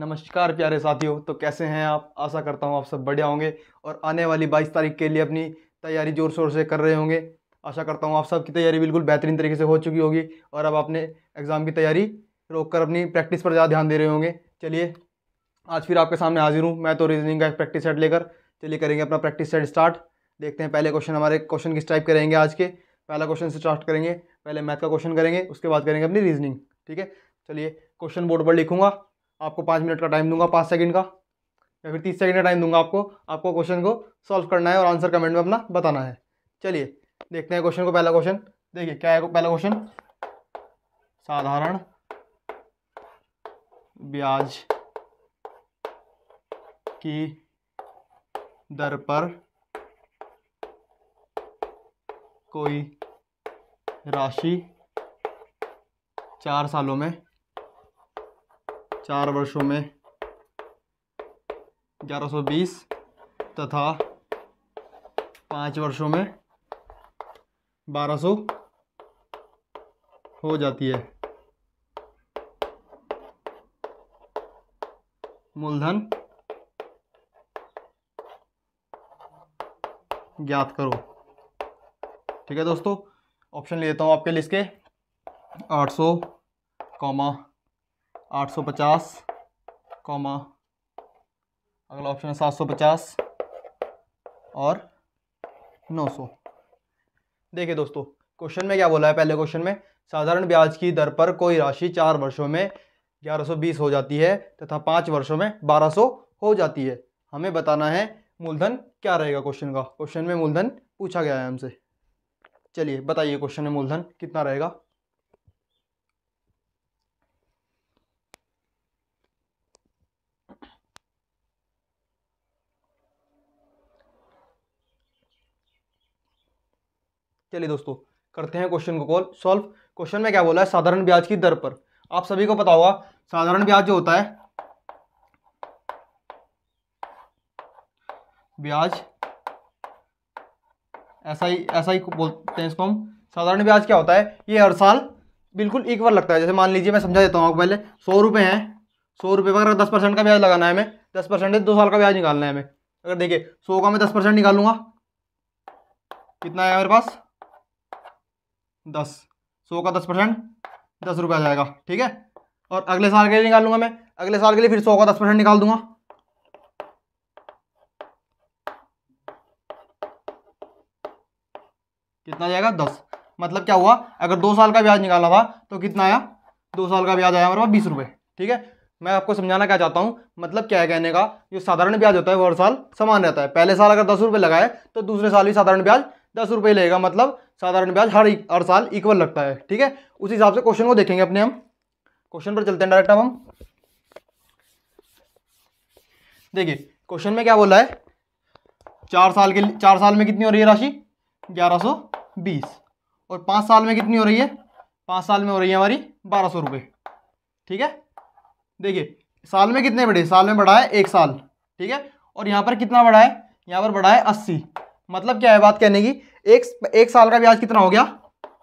नमस्कार प्यारे साथियों तो कैसे हैं आप आशा करता हूं आप सब बढ़िया होंगे और आने वाली 22 तारीख के लिए अपनी तैयारी ज़ोर शोर से कर रहे होंगे आशा करता हूं आप सब की तैयारी बिल्कुल बेहतरीन तरीके से हो चुकी होगी और अब आपने एग्ज़ाम की तैयारी रोक कर अपनी प्रैक्टिस पर ज़्यादा ध्यान दे रहे होंगे चलिए आज फिर आपके सामने हाजिर हूँ मैं तो रीजनिंग का प्रैक्टिस सेट लेकर चलिए करेंगे अपना प्रैक्टिस सेट स्टार्ट देखते हैं पहले क्वेश्चन हमारे क्वेश्चन किस टाइप करेंगे आज के पहला क्वेश्चन से स्टार्ट करेंगे पहले मैथ का क्वेश्चन करेंगे उसके बाद करेंगे अपनी रीजनिंग ठीक है चलिए क्वेश्चन बोर्ड पर लिखूंगा आपको पाँच मिनट का टाइम दूंगा पाँच सेकंड का या फिर तीस सेकंड का टाइम दूंगा आपको आपको क्वेश्चन को सॉल्व करना है और आंसर कमेंट में अपना बताना है चलिए देखते हैं क्वेश्चन को पहला क्वेश्चन देखिए क्या है पहला क्वेश्चन साधारण ब्याज की दर पर कोई राशि चार सालों में चार वर्षों में 1120 तथा पाँच वर्षों में 1200 हो जाती है मूलधन ज्ञात करो ठीक है दोस्तों ऑप्शन लेता हूँ आपके लिस्ट के आठ सौ कॉमा आठ सौ पचास कॉमा अगला ऑप्शन है सात सौ पचास और नौ सौ देखिए दोस्तों क्वेश्चन में क्या बोला है पहले क्वेश्चन में साधारण ब्याज की दर पर कोई राशि चार वर्षों में ग्यारह सौ बीस हो जाती है तथा पाँच वर्षों में बारह सौ हो जाती है हमें बताना है मूलधन क्या रहेगा क्वेश्चन का क्वेश्चन में मूलधन पूछा गया है हमसे चलिए बताइए क्वेश्चन में मूलधन कितना रहेगा चलिए दोस्तों करते हैं क्वेश्चन को कॉल सॉल्व क्वेश्चन में क्या बोला है साधारण ब्याज की दर पर आप सभी को पता होगा साधारण ब्याज जो होता है ब्याज ऐसा ही ऐसा ही बोलते हैं इसको हम साधारण ब्याज क्या होता है ये हर साल बिल्कुल एक बार लगता है जैसे मान लीजिए मैं समझा देता हूँ आपको पहले सौ रुपये हैं सौ रुपये पर अगर दस परसेंट का ब्याज लगाना है हमें दस परसेंट दो साल का ब्याज निकालना है हमें अगर देखिए सौ का मैं दस परसेंट निकालूंगा कितना है मेरे पास दस सौ का दस परसेंट दस रुपये आ जाएगा ठीक है और अगले साल के लिए निकाल लूँगा मैं अगले साल के लिए फिर सौ का दस परसेंट निकाल दूंगा कितना जाएगा दस मतलब क्या हुआ अगर दो साल का ब्याज निकाला हुआ तो कितना आया दो साल का ब्याज आया हमारे पास बीस रुपये ठीक है मैं आपको समझाना क्या चाहता हूँ मतलब क्या है कहने का जो साधारण ब्याज होता है वो हर साल समान रहता है पहले साल अगर दस रुपये लगाए तो दूसरे साल भी साधारण ब्याज दस रुपये लेगा मतलब साधारण ब्याज हर हर साल इक्वल लगता है ठीक है उस हिसाब से क्वेश्चन को देखेंगे अपने हम क्वेश्चन पर चलते हैं डायरेक्ट अब हम देखिए क्वेश्चन में क्या बोला है चार साल के चार साल में कितनी हो रही है राशि ग्यारह सौ बीस और पाँच साल में कितनी हो रही है पाँच साल में हो रही है हमारी बारह सौ रुपये ठीक है देखिए साल में कितने बढ़े साल में बढ़ा है एक साल ठीक है और यहाँ पर कितना बढ़ा है यहाँ पर बढ़ा है अस्सी मतलब क्या है बात कहने की एक एक साल का ब्याज कितना हो गया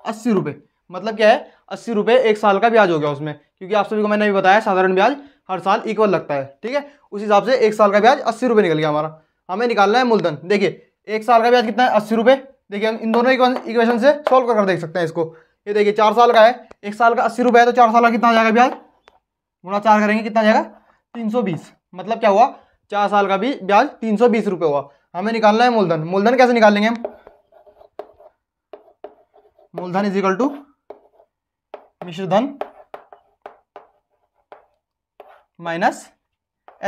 अस्सी रुपये मतलब क्या है अस्सी रुपये एक साल का ब्याज हो गया उसमें क्योंकि आप सभी को मैंने अभी बताया साधारण ब्याज हर साल इक्वल लगता है ठीक है उस हिसाब से एक साल का ब्याज अस्सी रुपये निकल गया हमारा हमें निकालना है मूलधन देखिए एक साल का ब्याज कितना है अस्सी रुपये देखिए हम इन दोनों इक्वेशन से सॉल्व कर कर देख सकते हैं इसको ये देखिए चार साल का है एक साल का अस्सी रुपए है तो चार साल का कितना जाएगा ब्याज गुणा चार करेंगे कितना जाएगा तीन सौ बीस मतलब क्या हुआ चार साल का भी ब्याज तीन सौ बीस रुपये हुआ हमें निकालना है मूलधन मूलधन कैसे निकालेंगे हम मूलधन इज इक्वल टू मिश्र धन माइनस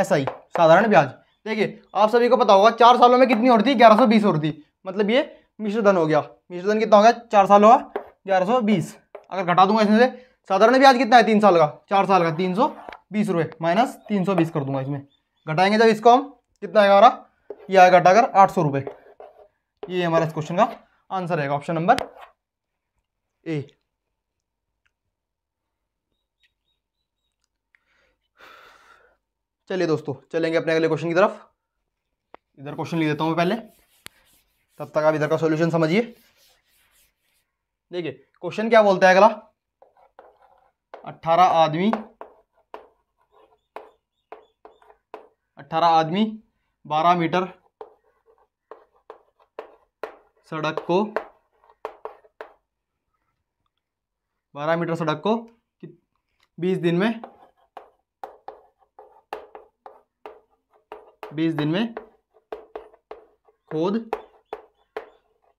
एस आई साधारण ब्याज देखिए आप सभी को पता होगा चार सालों में कितनी और थी ग्यारह सौ बीस और थी मतलब ये मिश्र धन हो गया मिश्र धन कितना हो गया चार साल हुआ ग्यारह सौ बीस अगर घटा दूंगा इसमें से साधारण ब्याज कितना है तीन साल का चार साल का तीन सौ बीस रुपये माइनस तीन सौ बीस कर दूंगा इसमें घटाएंगे जब इसको हम कितना आएगा हमारा ये आएगा डागर आठ सौ रुपये ये हमारा इस क्वेश्चन का आंसर आएगा ऑप्शन नंबर ए चलिए दोस्तों चलेंगे अपने अगले क्वेश्चन की तरफ इधर क्वेश्चन लिख देता हूँ मैं पहले तब तक आप इधर का सॉल्यूशन समझिए देखिए क्वेश्चन क्या बोलता है अगला अट्ठारह आदमी अट्ठारह आदमी बारह मीटर सड़क को बारह मीटर सड़क को बीस दिन में बीस दिन में खोद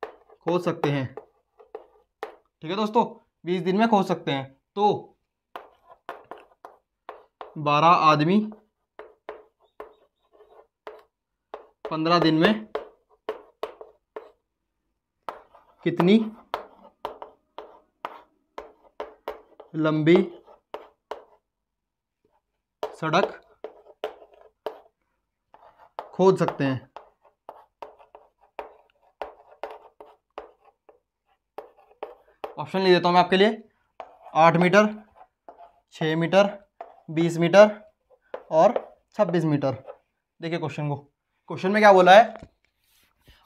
खोद सकते हैं ठीक है दोस्तों बीस दिन में खोद सकते हैं तो बारह आदमी पंद्रह दिन में कितनी लंबी सड़क खोद सकते हैं ऑप्शन ले देता हूं मैं आपके लिए आठ मीटर छ मीटर बीस मीटर और छब्बीस मीटर देखिए क्वेश्चन को क्वेश्चन में क्या बोला है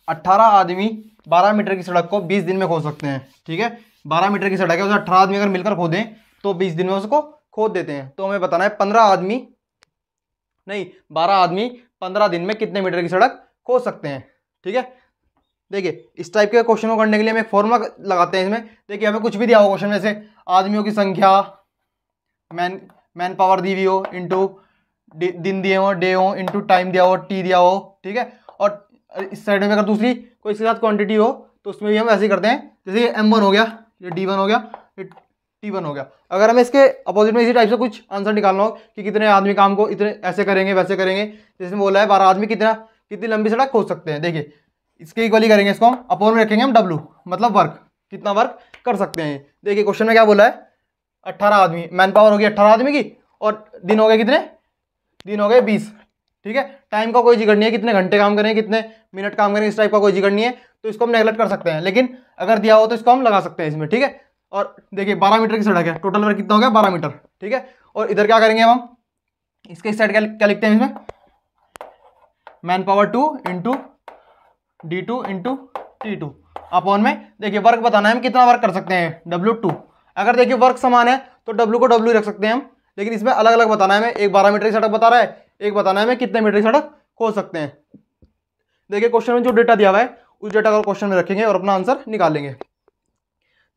अट्ठारह आदमी बारह मीटर की सड़क को बीस दिन में खोद सकते हैं ठीक है बारह मीटर की सड़क है उसे अठारह आदमी अगर मिलकर खोदें तो बीस दिन में उसको खोद देते हैं तो हमें बताना है पंद्रह आदमी नहीं बारह आदमी पंद्रह दिन में कितने मीटर की सड़क खोद सकते हैं ठीक है देखिए इस टाइप के क्वेश्चन को करने के लिए हम एक फॉर्मूला लगाते हैं इसमें देखिए हमें कुछ भी दिया हो क्वेश्चन में से आदमियों की संख्या मैन मैन पावर दी हुई हो इंटू दिन दिए हो डे हो इंटू टाइम दिया हो टी दिया हो ठीक है और इस साइड में अगर दूसरी कोई इसके साथ क्वांटिटी हो तो उसमें भी हम ऐसे ही करते हैं जैसे एम वन हो गया ये डी वन हो गया ये टी वन हो गया अगर हमें इसके अपोजिट में इसी टाइप से कुछ आंसर निकालना हो कि कितने आदमी काम को इतने ऐसे करेंगे वैसे करेंगे जैसे बोला है बारह आदमी कितना कितनी लंबी सड़क खोज सकते हैं देखिए इसके इक्वली करेंगे इसको हम अपोन में रखेंगे हम डब्लू मतलब वर्क कितना वर्क कर सकते हैं देखिए क्वेश्चन में क्या बोला है अट्ठारह आदमी मैन पावर होगी अट्ठारह आदमी की और दिन हो गए कितने दिन हो गए बीस ठीक है टाइम का कोई जिक्र नहीं है कितने घंटे काम करें कितने मिनट काम करें इस टाइप का कोई जिक्र नहीं है तो इसको हम नेगलेक्ट कर सकते हैं लेकिन अगर दिया हो तो इसको हम लगा सकते हैं इसमें ठीक है और देखिए बारह मीटर की सड़क है टोटल वर्क कितना हो गया बारह मीटर ठीक है और इधर क्या करेंगे हम इसके इस साइड क्या क्या लिखते हैं इसमें man power two into D two into T two upon में देखिए वर्क बताना है हम कितना वर्क कर सकते हैं डब्ल्यू टू अगर देखिए वर्क समान है तो डब्ल्यू को डब्ल्यू रख सकते हैं हम लेकिन इसमें अलग अलग बताना है मैं एक बारह मीटर की सड़क बता रहा है एक बताना है मैं कितने मीटर की सड़क हो सकते हैं देखिए क्वेश्चन में जो डेटा दिया हुआ है उस डेटा को क्वेश्चन में रखेंगे और अपना आंसर निकालेंगे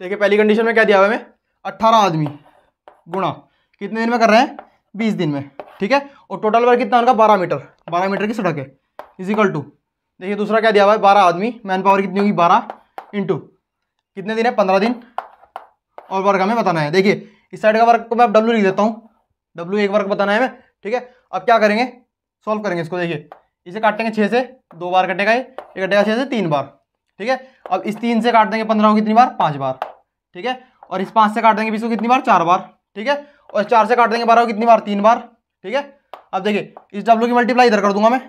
देखिए पहली कंडीशन में क्या दिया हुआ है हमें अट्ठारह आदमी गुणा कितने दिन में कर रहे हैं बीस दिन में ठीक है और टोटल वर्ग कितना उनका बारह मीटर बारह मीटर की सड़क है इजिकल टू देखिए दूसरा क्या दिया हुआ है बारह आदमी मैन पावर कितनी होगी बारह इंटू कितने दिन है पंद्रह दिन और वर्ग हमें बताना है देखिए इस साइड का वर्ग को मैं अब डब्ल्यू लिख देता हूँ डब्ल्यू एक वर्ग बताना है हमें ठीक है अब क्या करेंगे सॉल्व करेंगे इसको देखिए इसे काटेंगे छः से दो बार कटेगा ये ये कटेगा छः से तीन बार ठीक है अब इस तीन से काट देंगे पंद्रह को कितनी बार पाँच बार ठीक है और इस पाँच से काट देंगे बीस को कितनी बार चार बार ठीक है और चार से काट देंगे बारह को कितनी बार तीन बार ठीक है अब देखिए इस डब्ल्यू की मल्टीप्लाई इधर कर दूंगा मैं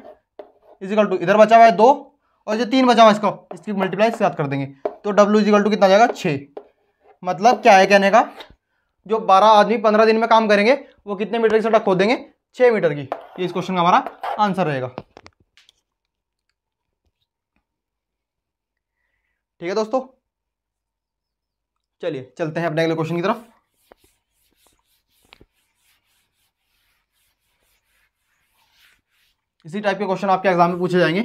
इजिकल टू इधर बचा हुआ है दो और जो तीन बचा हुआ है इसको इसकी मल्टीप्लाई इसके साथ कर देंगे तो डब्ल्यू इजिकल टू कितना जाएगा छः मतलब क्या है कहने का जो बारह आदमी पंद्रह दिन में काम करेंगे वो कितने मीटर की सड़क खोद देंगे छः मीटर की ये इस क्वेश्चन का हमारा आंसर रहेगा ठीक है दोस्तों चलिए चलते हैं अपने अगले क्वेश्चन की तरफ इसी टाइप के क्वेश्चन आपके एग्जाम में पूछे जाएंगे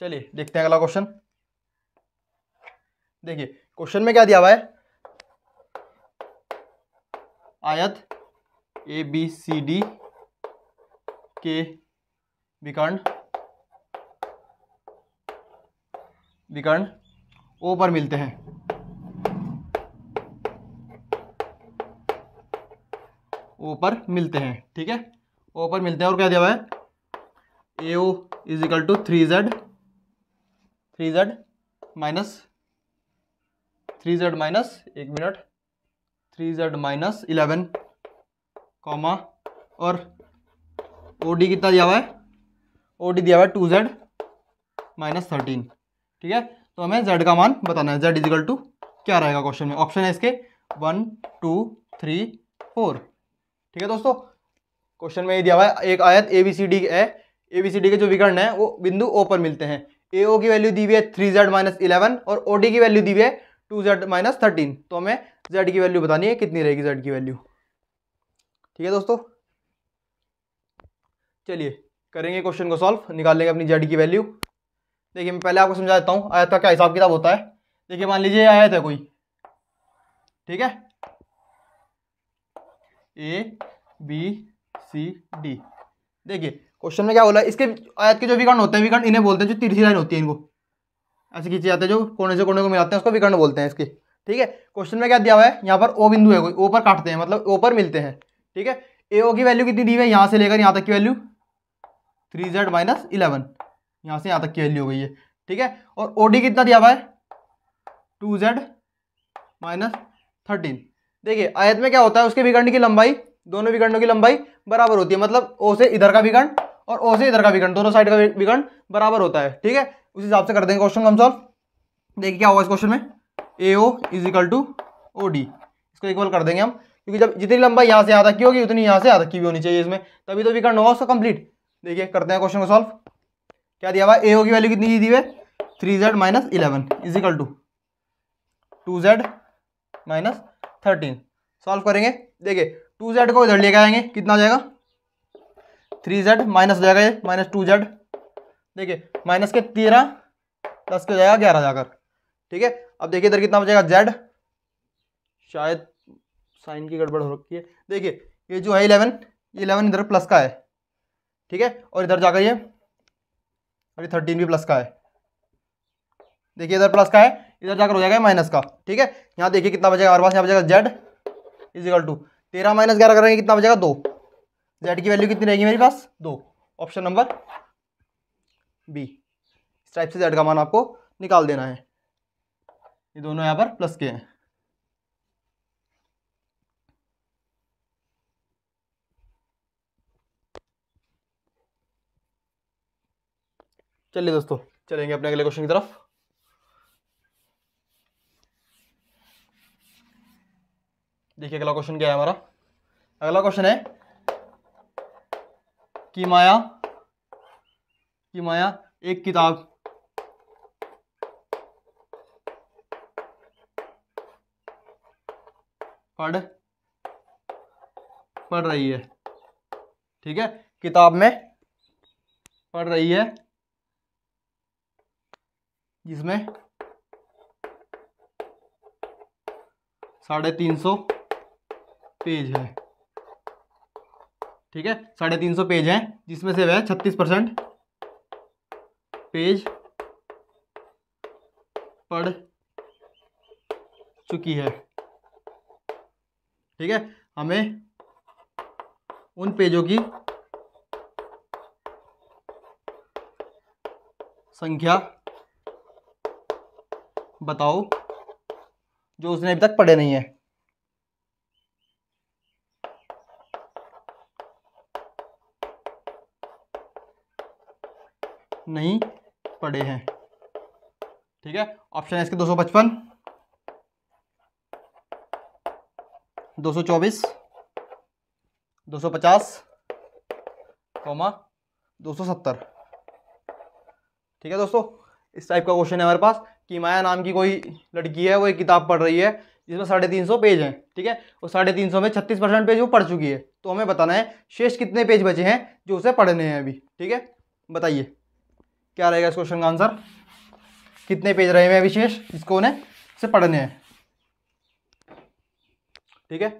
चलिए देखते हैं अगला क्वेश्चन देखिए क्वेश्चन में क्या दिया हुआ है आयत ए बी सी डी के विकर्ण विकर्ण ओ पर मिलते हैं ओ पर मिलते हैं ठीक है ओ पर मिलते हैं और क्या दिया हुआ है A O is equal to three z three Z minus three Z minus एक minute three Z minus eleven comma और ओ डी कितना दिया हुआ है ओ डी दिया हुआ है टू जेड माइनस थर्टीन ठीक है तो हमें जेड का मान बताना है जेड इजिकल टू क्या रहेगा क्वेश्चन में ऑप्शन है इसके वन टू थ्री फोर ठीक है दोस्तों क्वेश्चन में ये दिया हुआ है एक आयत ए बी सी डी है ए बी सी डी के जो विकर्ण है वो बिंदु ओ पर मिलते हैं ए ओ की वैल्यू दी हुई है थ्री जेड माइनस इलेवन और ओ डी की वैल्यू दी हुई है टू जेड माइनस थर्टीन तो हमें जेड की वैल्यू बतानी है कितनी रहेगी जेड की वैल्यू ठीक है दोस्तों चलिए करेंगे क्वेश्चन को सॉल्व निकाल लेंगे अपनी जेड की वैल्यू देखिए मैं पहले आपको समझा देता हूँ आयत का क्या हिसाब किताब होता है देखिए मान लीजिए आयत है कोई ठीक है ए बी सी डी देखिए क्वेश्चन में क्या बोला इसके आयत के जो विकर्ण होते हैं विकर्ण इन्हें बोलते हैं जो तिरछी लाइन होती है इनको ऐसे खींचे जाते हैं जो कोने से कोने को मिलाते हैं उसको विकर्ण बोलते हैं इसके ठीक है क्वेश्चन में क्या दिया हुआ है यहाँ पर ओ बिंदु है कोई ओ पर काटते हैं मतलब ओ पर मिलते हैं ठीक है ए ओ की वैल्यू कितनी दी हुई है यहाँ से लेकर यहाँ तक की value three Z minus eleven यहाँ से यहाँ तक की वैल्यू हो गई है ठीक है और ओ डी कितना दिया हुआ है टू जेड माइनस थर्टीन देखिए आयत में क्या होता है उसके विकर्ण की लंबाई दोनों विकर्णों की लंबाई बराबर होती है मतलब ओ से इधर का विकर्ण और ओ से इधर का विकर्ण दोनों साइड का विकर्ण बराबर होता है ठीक है उस हिसाब से कर देंगे क्वेश्चन हम सॉल्व देखिए क्या होगा इस क्वेश्चन में A O is equal to O D इसको इक्वल कर देंगे हम क्योंकि जब जितनी लंबा यहाँ से आधा की होगी उतनी यहाँ से आधा की भी होनी चाहिए इसमें तभी तो विकंड होगा उसका कंप्लीट देखिए करते हैं क्वेश्चन को सॉल्व क्या दिया हुआ ए ओ की वैल्यू कितनी दी थी वे three Z minus eleven is equal to two Z minus thirteen solve करेंगे देखिए टू जेड को इधर लेके आएंगे कितना आ जाएगा थ्री जेड माइनस हो जाएगा ये माइनस टू जेड देखिए माइनस के तेरह प्लस के हो जाएगा ग्यारह जाकर ठीक है अब देखिए इधर कितना जाएगा जेड शायद साइन की गड़बड़ हो रखी है देखिए ये जो है इलेवन इलेवन इधर प्लस का है ठीक है और इधर जाकर ये अभी थर्टीन भी प्लस का है देखिए इधर प्लस का है इधर जाकर हो जाएगा माइनस का ठीक है यहाँ देखिए कितना बचेगा हमारे पास यहाँ बचेगा जेड इजिकल टू तेरह माइनस ग्यारह करेंगे कितना बचेगा दो जेड की वैल्यू कितनी रहेगी मेरे पास दो ऑप्शन नंबर बी इस टाइप से जेड का मान आपको निकाल देना है ये दोनों यहाँ पर प्लस के हैं चलिए दोस्तों चलेंगे अपने अगले क्वेश्चन की तरफ देखिए अगला क्वेश्चन क्या है हमारा अगला क्वेश्चन है की माया की माया एक किताब पढ़ पढ़ रही है ठीक है किताब में पढ़ रही है जिसमें साढ़े तीन सौ पेज है ठीक है साढ़े तीन सौ पेज हैं जिसमें से वह छत्तीस परसेंट पेज पढ़ चुकी है ठीक है हमें उन पेजों की संख्या बताओ जो उसने अभी तक पढ़े नहीं है नहीं पड़े हैं ठीक है ऑप्शन है इसके 255 224 225 कॉमा 270 ठीक है दोस्तों इस टाइप का क्वेश्चन है हमारे पास कि माया नाम की कोई लड़की है वो एक किताब पढ़ रही है जिसमें साढ़े तीन सौ पेज हैं ठीक है और साढ़े तीन सौ में छत्तीस परसेंट पेज वो पढ़ चुकी है तो हमें बताना है शेष कितने पेज बचे हैं जो उसे पढ़ने हैं अभी ठीक है बताइए क्या रहेगा इस क्वेश्चन का आंसर कितने पेज रहे हैं विशेष इसको उन्हें से पढ़ने हैं ठीक है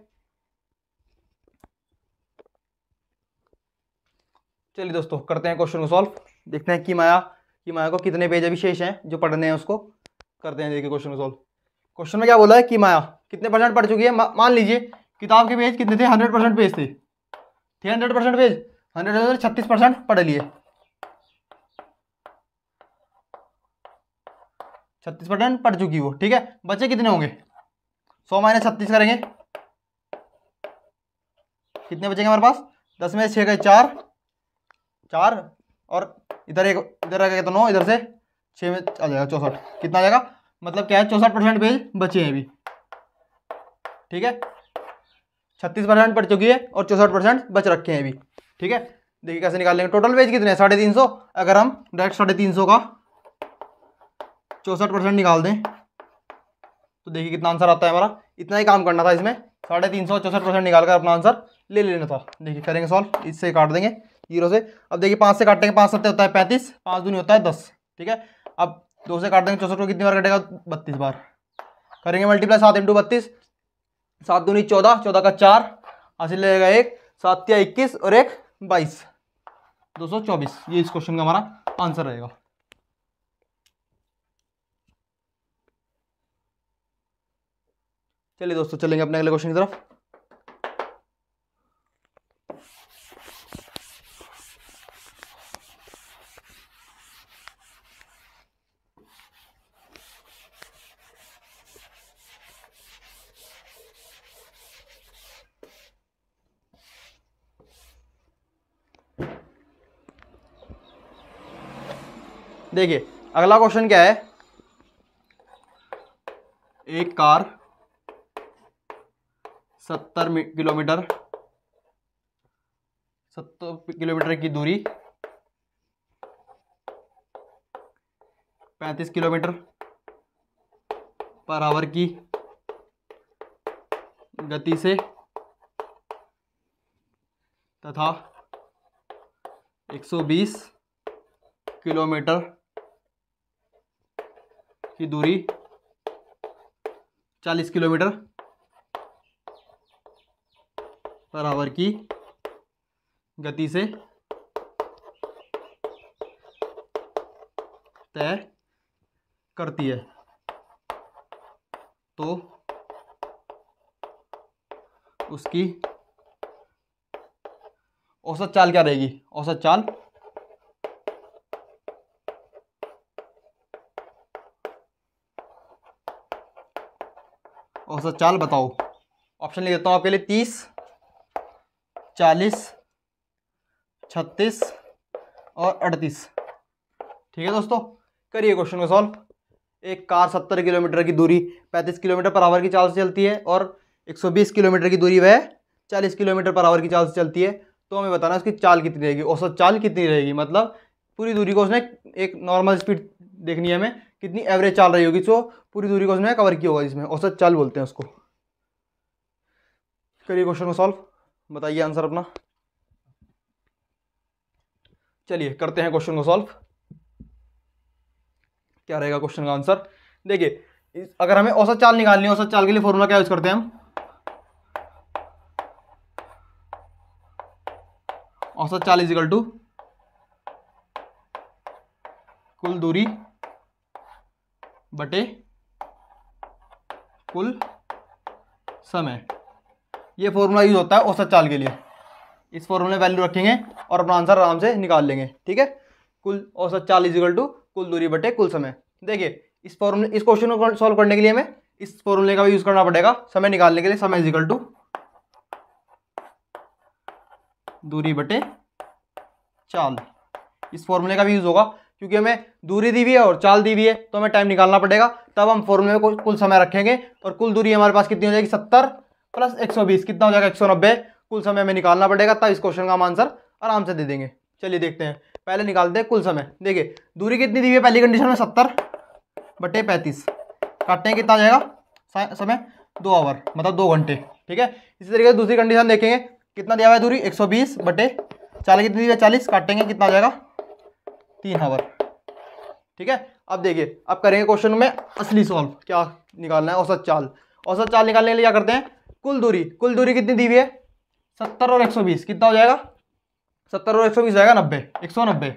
चलिए दोस्तों करते हैं क्वेश्चन को सॉल्व देखते हैं कि माया कि माया को कितने पेज अभिशेष हैं जो पढ़ने हैं उसको करते हैं देखिए क्वेश्चन को सॉल्व क्वेश्चन में क्या बोला है कि माया कितने परसेंट पढ़ चुकी है मान लीजिए किताब के पेज कितने थे हंड्रेड परसेंट पेज थे थे हंड्रेड परसेंट पेज हंड्रेड छत्तीस परसेंट पढ़ लिए छत्तीस परसेंट पढ़ चुकी वो ठीक है बचे कितने होंगे सौ माइनस छत्तीस करेंगे कितने बचेंगे हमारे पास दस में छः गए चार चार और इधर एक इधर आ गया तो नौ इधर से छः में आ जाएगा चौंसठ कितना आ जाएगा मतलब क्या है चौंसठ परसेंट पेज बचे हैं अभी ठीक है छत्तीस परसेंट पड़ चुकी है और चौंसठ परसेंट बच रखे हैं अभी ठीक है देखिए कैसे निकाल लेंगे टोटल पेज कितने साढ़े तीन सौ अगर हम डायरेक्ट साढ़े तीन सौ का चौंसठ परसेंट निकाल दें तो देखिए कितना आंसर आता है हमारा इतना ही काम करना था इसमें साढ़े तीन सौ चौंसठ परसेंट निकाल कर अपना आंसर ले लेना था देखिए करेंगे सॉल्व इससे काट देंगे जीरो से अब देखिए पाँच से काटेंगे पाँच सत्य होता है पैंतीस पाँच दूनी होता है दस ठीक है अब दो से काट देंगे चौसठ को कितनी बार कटेगा बत्तीस बार करेंगे मल्टीप्लाई सात इंटू बत्तीस सात दूनी चौदह चौदह का चार हासिल लेगा एक सात या इक्कीस और एक बाईस दो सौ चौबीस ये इस क्वेश्चन का हमारा आंसर रहेगा चलिए दोस्तों चलेंगे अपने अगले क्वेश्चन की तरफ देखिए अगला क्वेश्चन क्या है एक कार सत्तर किलोमीटर सत्तर किलोमीटर की दूरी पैंतीस किलोमीटर पर आवर की गति से तथा 120 किलोमीटर की दूरी 40 किलोमीटर पर आवर की गति से तय करती है तो उसकी औसत चाल क्या रहेगी औसत चाल औसत चाल बताओ ऑप्शन ले देता हूँ आपके लिए तीस चालीस छत्तीस और अड़तीस ठीक है दोस्तों करिए क्वेश्चन को सॉल्व एक कार सत्तर किलोमीटर की दूरी पैंतीस किलोमीटर पर आवर की चाल से चलती है और एक सौ बीस किलोमीटर की दूरी वह चालीस किलोमीटर पर आवर की चाल से चलती है तो हमें बताना उसकी चाल कितनी रहेगी औसत चाल कितनी रहेगी मतलब पूरी दूरी को उसने एक नॉर्मल स्पीड देखनी है हमें कितनी एवरेज चाल रही होगी सो पूरी दूरी को उसने कवर किया होगा जिसमें औसत चाल बोलते हैं उसको करिए क्वेश्चन को सॉल्व बताइए आंसर अपना चलिए करते हैं क्वेश्चन को सॉल्व क्या रहेगा क्वेश्चन का आंसर देखिए अगर हमें औसत चाल निकालनी है औसत चाल के लिए फॉर्मूला क्या यूज करते हैं हम औसत चाल इजिकल टू कुल दूरी बटे कुल समय ये फॉर्मूला यूज़ होता है औसत चाल के लिए इस फॉर्मूला में वैल्यू रखेंगे और अपना आंसर आराम से निकाल लेंगे ठीक है कुल औसत चाल इजिकल टू कुल दूरी बटे कुल समय देखिए इस फॉर्मूले इस क्वेश्चन को सॉल्व करने के लिए हमें इस फॉर्मूले का भी यूज़ करना पड़ेगा समय निकालने के लिए समय इजिकल टू दूरी बटे चाल इस फॉर्मूले का भी यूज़ होगा क्योंकि हमें दूरी दी हुई है और चाल दी हुई है तो हमें टाइम निकालना पड़ेगा तब हम फॉर्मूले में कुल समय रखेंगे और कुल दूरी हमारे पास कितनी हो जाएगी सत्तर प्लस एक सौ बीस कितना हो जाएगा एक सौ नब्बे कुल समय हमें निकालना पड़ेगा तब इस क्वेश्चन का हम आंसर आराम से दे देंगे चलिए देखते हैं पहले निकालते हैं कुल समय देखिए दूरी कितनी दी हुई है पहली कंडीशन में सत्तर बटे पैंतीस काटते हैं कितना जाएगा समय दो आवर मतलब दो घंटे ठीक है इसी तरीके से दूसरी कंडीशन देखेंगे कितना दिया हुआ है दूरी बीस बटे चालीस कितनी दी हुई है चालीस काटेंगे कितना जाएगा तीन आवर ठीक है अब देखिए अब करेंगे क्वेश्चन में असली सॉल्व क्या निकालना है औसत चाल औसत चाल निकालने के लिए क्या करते हैं कुल दूरी कुल दूरी कितनी दी हुई है सत्तर और एक सौ बीस कितना हो जाएगा सत्तर और एक सौ बीस जाएगा नब्बे एक सौ नब्बे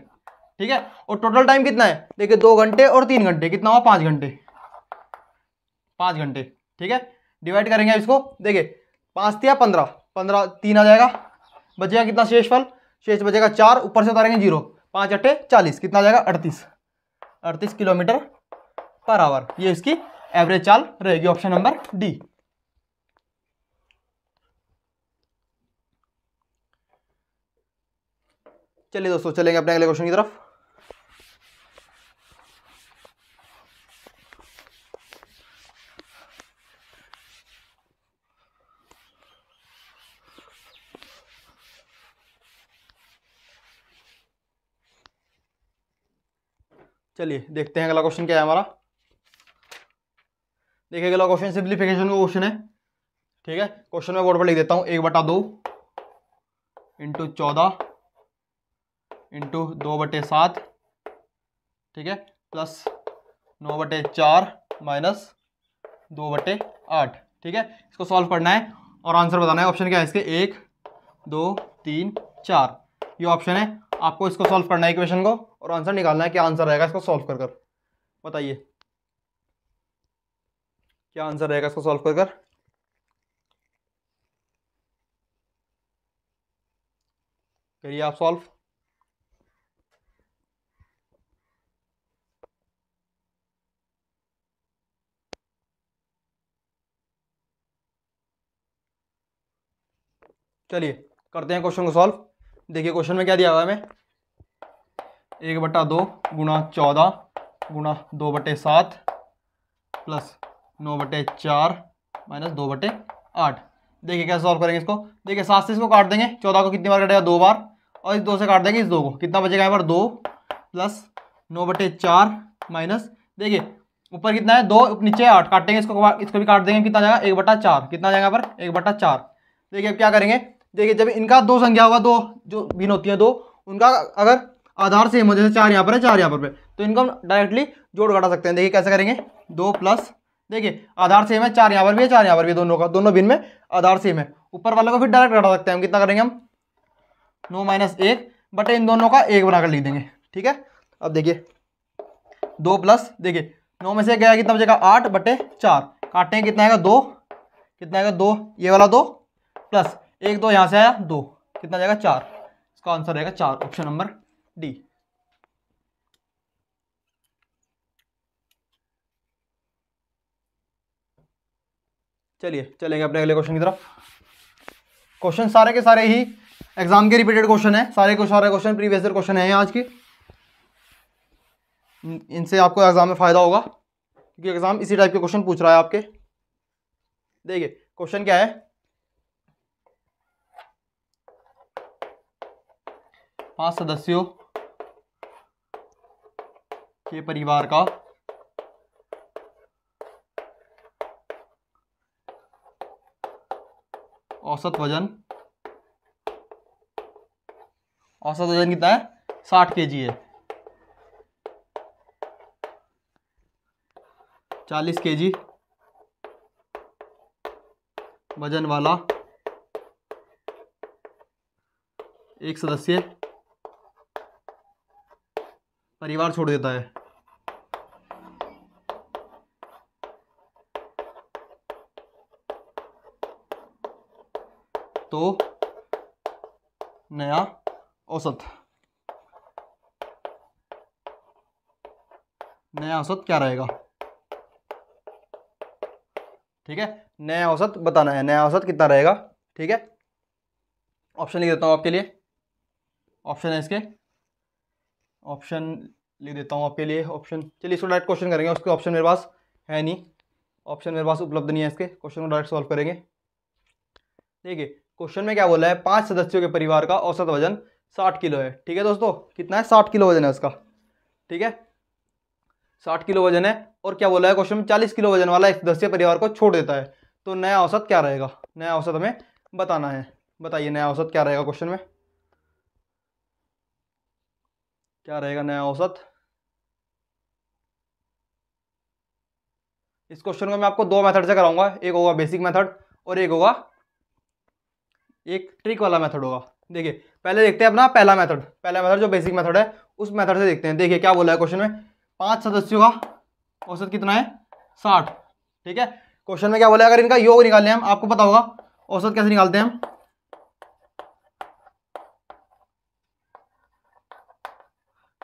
ठीक है और टोटल टाइम कितना है देखिए दो घंटे और तीन घंटे कितना हुआ पाँच घंटे पाँच घंटे ठीक है डिवाइड करेंगे इसको देखिए पाँच या पंद्रह पंद्रह तीन आ जाएगा बचेगा कितना शेष फल शेष बचेगा चार ऊपर से उतारेंगे जीरो पाँच अट्ठे चालीस कितना आ जाएगा अड़तीस अड़तीस किलोमीटर पर आवर ये इसकी एवरेज चाल रहेगी ऑप्शन नंबर डी चलिए दोस्तों चलेंगे अपने अगले क्वेश्चन की तरफ चलिए देखते हैं अगला क्वेश्चन क्या है हमारा देखिए अगला क्वेश्चन सिंप्लीफिकेशन का क्वेश्चन है ठीक है क्वेश्चन में बोर्ड पर लिख देता हूँ एक बटा दो इंटू चौदह इंटू दो बटे सात ठीक है प्लस नौ बटे चार माइनस दो बटे आठ ठीक है इसको सॉल्व करना है और आंसर बताना है ऑप्शन क्या है इसके एक दो तीन चार ये ऑप्शन है आपको इसको सॉल्व करना है इक्वेशन को और आंसर निकालना है क्या आंसर रहेगा इसको सॉल्व कर कर बताइए क्या आंसर रहेगा इसको सॉल्व कर कर करिए आप सॉल्व चलिए करते हैं क्वेश्चन को सॉल्व देखिए क्वेश्चन में क्या दिया हुआ है हमें एक बटा दो गुणा चौदह गुणा दो बटे सात प्लस नौ बटे चार माइनस दो बटे आठ देखिए कैसे सॉल्व करेंगे इसको देखिए सात से इसको काट देंगे चौदह को कितनी बार काटेगा दो बार और इस दो से काट देंगे इस दो को कितना बचेगा यहाँ पर दो प्लस नौ बटे चार माइनस देखिए ऊपर कितना है दो नीचे आठ काटेंगे इसको इसको भी काट देंगे कितना जाएगा एक बटा चार कितना जाएगा पर एक बटा चार देखिए अब क्या करेंगे देखिए जब इनका दो संख्या होगा दो जो भिन्न होती है दो उनका अगर आधार सेम हो जैसे चार यहाँ पर है चार यहाँ पर तो इनको हम डायरेक्टली जोड़ घटा सकते हैं देखिए कैसे करेंगे दो प्लस देखिए आधार सेम है चार यहाँ पर भी है चार यहाँ पर भी दोनों का दोनों भिन्न में आधार सेम है ऊपर वाले को फिर डायरेक्ट घटा सकते हैं हम कितना करेंगे हम नौ माइनस एक बटे इन दोनों का एक बनाकर लिख देंगे ठीक है अब देखिए दो प्लस देखिए नौ में से गया कितना बचेगा आठ बटे चार काटें कितना आएगा दो कितना आएगा दो ये वाला दो प्लस एक दो यहाँ से आया दो कितना जाएगा चार इसका आंसर रहेगा चार ऑप्शन नंबर डी चलिए चलेंगे अपने अगले क्वेश्चन की तरफ क्वेश्चन सारे के सारे ही एग्जाम के रिपीटेड क्वेश्चन है सारे के सारे क्वेश्चन प्रीवियस ईयर क्वेश्चन है आज के इनसे आपको एग्जाम में फ़ायदा होगा क्योंकि एग्जाम इसी टाइप के क्वेश्चन पूछ रहा है आपके देखिए क्वेश्चन क्या है पांच सदस्यों के परिवार का औसत वजन औसत वजन कितना है साठ के जी है चालीस के जी वजन वाला एक सदस्य परिवार छोड़ देता है तो नया औसत नया औसत क्या रहेगा ठीक है नया औसत बताना है नया औसत कितना रहेगा ठीक है ऑप्शन लिख देता हूँ आपके लिए ऑप्शन है इसके ऑप्शन ले देता हूँ आपके लिए ऑप्शन चलिए इसको डायरेक्ट क्वेश्चन करेंगे उसके ऑप्शन मेरे पास है नहीं ऑप्शन मेरे पास उपलब्ध नहीं है इसके क्वेश्चन को डायरेक्ट सॉल्व करेंगे ठीक है क्वेश्चन में क्या बोला है पाँच सदस्यों के परिवार का औसत वजन साठ किलो है ठीक है दोस्तों कितना है साठ किलो वजन है उसका ठीक है साठ किलो वजन है और क्या बोला है क्वेश्चन में चालीस किलो वजन वाला एक सदस्य परिवार को छोड़ देता है तो नया औसत क्या रहेगा नया औसत हमें बताना है बताइए नया औसत क्या रहेगा क्वेश्चन में क्या रहेगा नया औसत इस क्वेश्चन को मैं आपको दो मेथड से कराऊंगा एक होगा बेसिक मेथड और एक होगा एक ट्रिक वाला मेथड होगा देखिए पहले देखते हैं अपना पहला मेथड पहला मेथड जो बेसिक मेथड है उस मेथड से देखते हैं देखिए क्या बोला है क्वेश्चन में पांच सदस्यों का औसत कितना है साठ ठीक है क्वेश्चन में क्या बोला है अगर इनका योग निकालने हम आपको पता होगा औसत कैसे निकालते हैं हम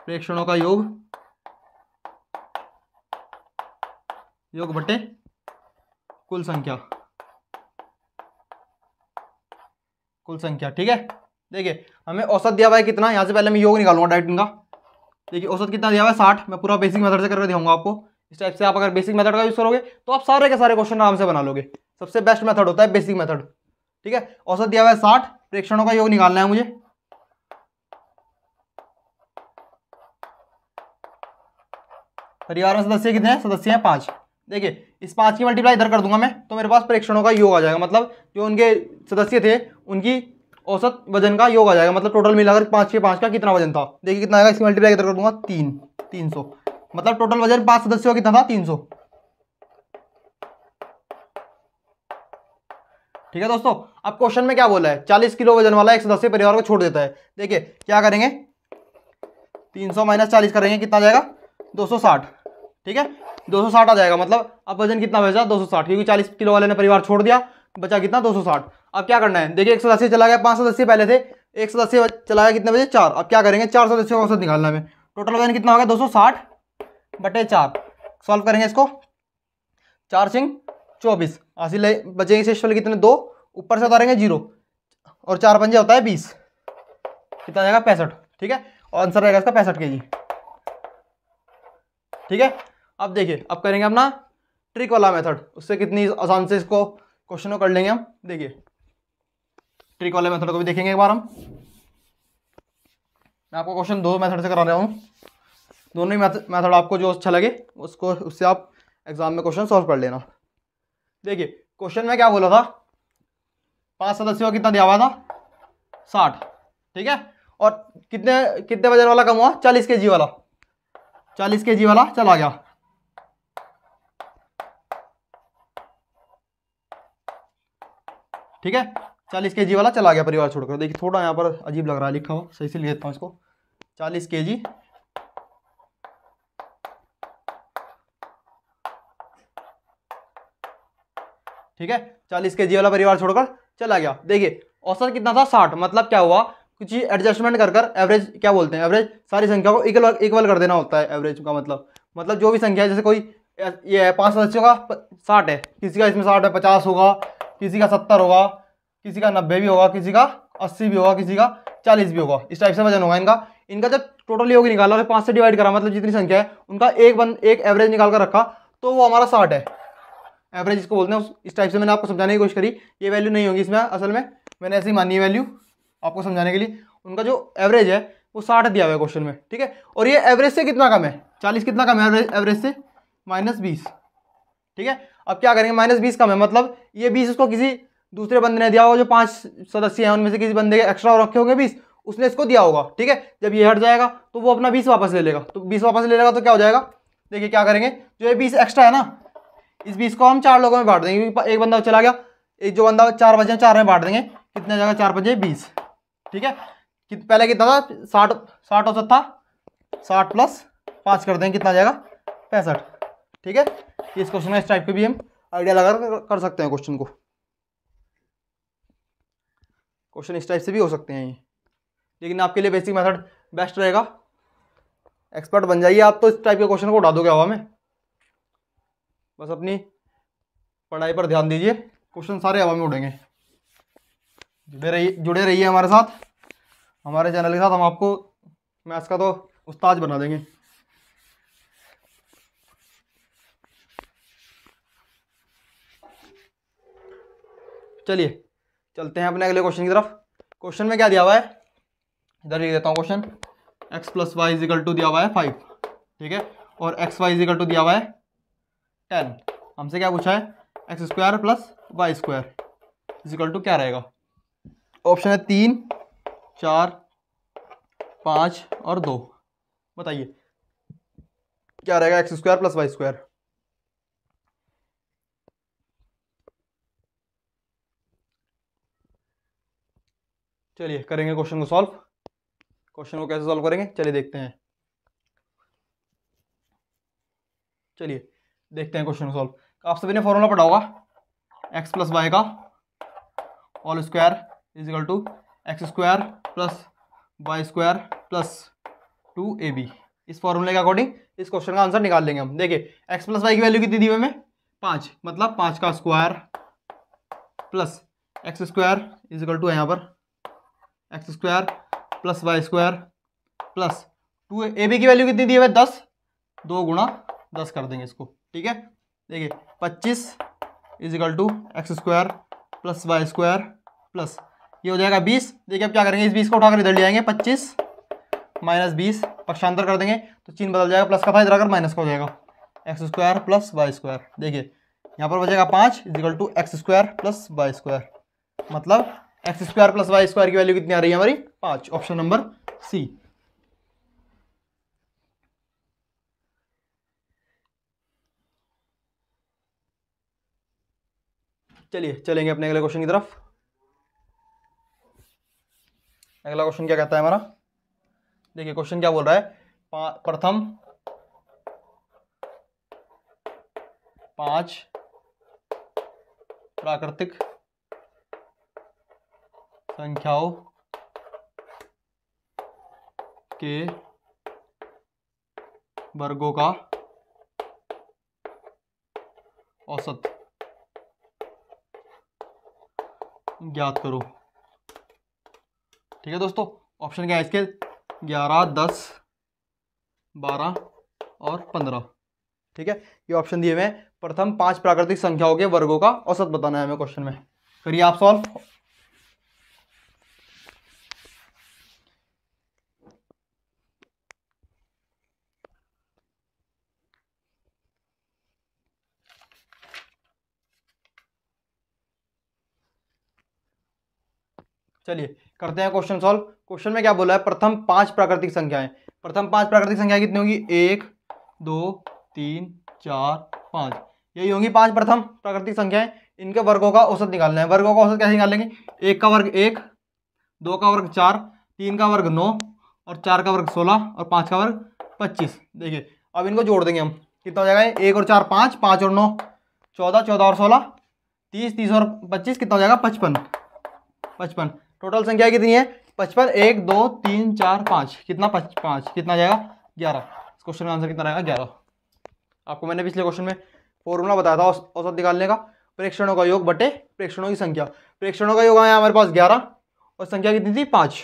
प्रेक्षणों का योग योग बटे कुल संख्या कुल संख्या ठीक है देखिए हमें औसत दिया हुआ है कितना यहाँ से पहले मैं योग निकालूंगा डाइटिंग का देखिए औसत कितना दिया हुआ है साठ मैं पूरा बेसिक मेथड से करके दिखाऊंगा आपको इस टाइप से आप अगर बेसिक मेथड का यूज़ करोगे तो आप सारे के सारे क्वेश्चन आराम से बना लोगे सबसे बेस्ट मेथड होता है बेसिक मेथड ठीक है औसत दिया हुआ है साठ प्रेक्षणों का योग निकालना है मुझे परिवार में सदस्य कितने हैं सदस्य हैं पाँच देखिए इस पाँच की मल्टीप्लाई इधर कर दूंगा मैं तो मेरे पास परीक्षणों का योग आ जाएगा मतलब जो उनके सदस्य थे उनकी औसत वजन का योग आ जाएगा मतलब टोटल मिलाकर पाँच के पाँच का कितना वजन था देखिए कितना आएगा इसकी मल्टीप्लाई इधर कर दूंगा तीन तीन सौ मतलब टोटल वजन पाँच सदस्यों का कितना था तीन सौ ठीक है दोस्तों अब क्वेश्चन में क्या बोला है चालीस किलो वजन वाला एक सदस्य परिवार को छोड़ देता है देखिए क्या करेंगे तीन सौ माइनस चालीस करेंगे कितना जाएगा 260 ठीक है 260 आ जाएगा मतलब अब वजन कितना भेजा 260 क्योंकि 40 किलो वाले ने परिवार छोड़ दिया बचा कितना 260 अब क्या करना है देखिए एक सदस्य चला गया पाँच सदस्य पहले थे एक सदस्य चला गया कितने बजे चार अब क्या करेंगे चार सदस्यों का औसत निकालना हमें टोटल वजन कितना होगा साठ बटे चार सॉल्व करेंगे इसको चार सिंह चौबीस अस्सी ले बचेंगे शेष वाले कितने दो ऊपर से उतारेंगे जीरो और चार पंजे होता है बीस कितना जाएगा पैंसठ ठीक है और आंसर रहेगा इसका पैंसठ के जी ठीक है अब देखिए अब करेंगे अपना ट्रिक वाला मेथड उससे कितनी आसान से इसको क्वेश्चन को कर लेंगे हम देखिए ट्रिक वाले मेथड को भी देखेंगे एक बार हम मैं आपको क्वेश्चन दो मेथड से करा रहा हूँ दोनों ही मेथड आपको जो अच्छा लगे उसको उससे आप एग्जाम में क्वेश्चन सॉल्व कर लेना देखिए क्वेश्चन में क्या बोला था पांच सदस्यों का कितना दिया हुआ था साठ ठीक है और कितने कितने वजन वाला कम हुआ चालीस के जी वाला चालीस के जी वाला चला गया ठीक है चालीस के जी वाला चला गया परिवार छोड़कर देखिए थोड़ा यहाँ पर अजीब लग रहा है लिखा हुआ सही से लिख देता हूँ इसको चालीस के जी ठीक है चालीस के जी वाला परिवार छोड़कर चला गया देखिए औसत कितना था साठ मतलब क्या हुआ किसी एडजस्टमेंट कर कर एवरेज क्या बोलते हैं एवरेज सारी संख्या को इक्वल इक्वल कर देना होता है एवरेज का मतलब मतलब जो भी संख्या है जैसे कोई ये है पाँच सदस्यों का साठ है किसी का इसमें साठ है पचास होगा किसी का सत्तर होगा किसी का नब्बे भी होगा किसी का अस्सी भी होगा किसी का चालीस भी होगा इस टाइप से वजन होगा इनका इनका जब टोटल योग निकाला और पाँच से डिवाइड करा मतलब जितनी संख्या है उनका एक बन एक एवरेज निकाल कर रखा तो वो हमारा साठ है एवरेज इसको बोलते हैं इस टाइप से मैंने आपको समझाने की कोशिश करी ये वैल्यू नहीं होगी इसमें असल में मैंने ऐसी मानी है वैल्यू आपको समझाने के लिए उनका जो एवरेज है वो साठ दिया हुआ है क्वेश्चन में ठीक है और ये एवरेज से कितना कम है चालीस कितना कम है एवरेज से माइनस बीस ठीक है अब क्या करेंगे माइनस बीस कम है मतलब ये बीस उसको किसी दूसरे बंदे ने दिया होगा जो पांच सदस्य हैं उनमें से किसी बंदे के एक्स्ट्रा रखे होंगे बीस उसने इसको दिया होगा ठीक है जब ये हट जाएगा तो वो अपना बीस वापस ले लेगा तो बीस वापस ले लेगा तो क्या हो जाएगा देखिए क्या करेंगे जो ये बीस एक्स्ट्रा है ना इस बीस को हम चार लोगों में बांट देंगे एक बंदा चला गया एक जो बंदा चार बजे चार में बांट देंगे कितना जाएगा चार बजे बीस ठीक है कि पहले कितना था साठ साठ औसत था साठ प्लस पाँच कर देंगे कितना जाएगा पैंसठ ठीक है इस क्वेश्चन में इस टाइप के भी हम आइडिया लगा कर सकते हैं क्वेश्चन को क्वेश्चन इस टाइप से भी हो सकते हैं ये लेकिन आपके लिए बेसिक मेथड बेस्ट रहेगा एक्सपर्ट बन जाइए आप तो इस टाइप के क्वेश्चन को उठा दोगे हवा में बस अपनी पढ़ाई पर ध्यान दीजिए क्वेश्चन सारे हवा में उड़ेंगे जुड़े रहिए जुड़े रहिए हमारे साथ हमारे चैनल के साथ हम आपको मैथ्स का तो उस्ताद बना देंगे चलिए चलते हैं अपने अगले क्वेश्चन की तरफ क्वेश्चन में क्या दिया हुआ है इधर लिख देता हूँ question X plus Y is equal to दिया हुआ है फाइव ठीक है और एक्स वाई इजिकल टू दिया हुआ है टेन हमसे क्या पूछा है X square plus Y square is equal to क्या रहेगा ऑप्शन है तीन चार पाँच और दो बताइए क्या रहेगा X square plus Y square चलिए करेंगे क्वेश्चन को सॉल्व क्वेश्चन को कैसे सॉल्व करेंगे चलिए देखते हैं चलिए देखते हैं क्वेश्चन को सॉल्व आप सभी ने फॉर्मूला पढ़ा होगा एक्स प्लस वाई का all square is equal to X square plus Y square plus two A B इस फॉर्मूले के अकॉर्डिंग इस क्वेश्चन का आंसर निकाल लेंगे हम देखिए एक्स प्लस वाई की वैल्यू कितनी दी हुई हमें पाँच मतलब पाँच का square plus X square is equal to है यहाँ पर X square plus Y square plus two A B की वैल्यू कितनी दी है दस दो गुणा दस कर देंगे इसको ठीक है देखिए पच्चीस is equal to X square plus Y square plus ये हो जाएगा बीस देखिए अब क्या करेंगे इस बीस को उठाकर इधर ले आएंगे पच्चीस माइनस बीस पक्षांतर कर देंगे तो चीन बदल जाएगा प्लस का फायदा इधर आकर माइनस का हो जाएगा X square plus Y square देखिए यहाँ पर बचेगा पाँच is equal to X square plus Y square मतलब X square plus Y square की वैल्यू कितनी आ रही है हमारी पाँच ऑप्शन नंबर सी चलिए चलेंगे अपने अगले क्वेश्चन की तरफ अगला क्वेश्चन क्या कहता है हमारा देखिए क्वेश्चन क्या बोल रहा है प्रथम पांच प्राकृतिक संख्याओं के वर्गों का औसत ज्ञात करो ठीक है दोस्तों ऑप्शन क्या है इसके ग्यारह दस बारह और पंद्रह ठीक है ये ऑप्शन दिए हुए प्रथम पांच प्राकृतिक संख्याओं के वर्गों का औसत बताना है हमें क्वेश्चन में करिए आप सॉल्व चलिए करते हैं क्वेश्चन सॉल्व क्वेश्चन में क्या बोला है प्रथम पांच प्राकृतिक संख्याएं प्रथम पांच प्राकृतिक संख्याएं कितनी होगी एक दो तीन चार पाँच यही होंगी पांच प्रथम प्राकृतिक संख्याएं इनके वर्गों का औसत निकालना है वर्गों का औसत कैसे निकालेंगे एक का वर्ग एक दो का वर्ग चार तीन का वर्ग नौ और चार का वर्ग सोलह और पाँच का वर्ग पच्चीस देखिए अब इनको जोड़ देंगे हम कितना हो जाएगा एक और चार पाँच पाँच और नौ चौदह चौदह और सोलह तीस तीस और पच्चीस कितना हो जाएगा पचपन पचपन टोटल संख्या कितनी है पचपन एक दो तीन चार पाँच कितना पच पाँच कितना जाएगा ग्यारह इस क्वेश्चन का आंसर कितना रहेगा ग्यारह आपको मैंने पिछले क्वेश्चन में फॉर्मूला बताया था औसत उस, निकालने का प्रेक्षणों का योग बटे प्रेक्षणों की संख्या प्रेक्षणों का योग आया हमारे पास ग्यारह और संख्या कितनी थी पाँच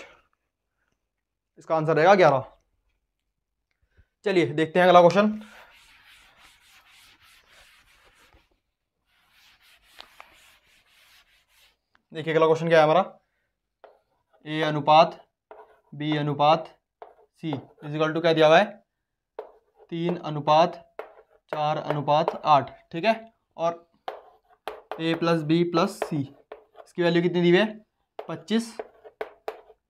इसका आंसर रहेगा ग्यारह चलिए देखते हैं अगला क्वेश्चन देखिए अगला क्वेश्चन क्या है हमारा ए अनुपात बी अनुपात सी इजिकल टू क्या दिया हुआ है तीन अनुपात चार अनुपात आठ ठीक है और A plus B plus C इसकी वैल्यू कितनी दी हुई है पच्चीस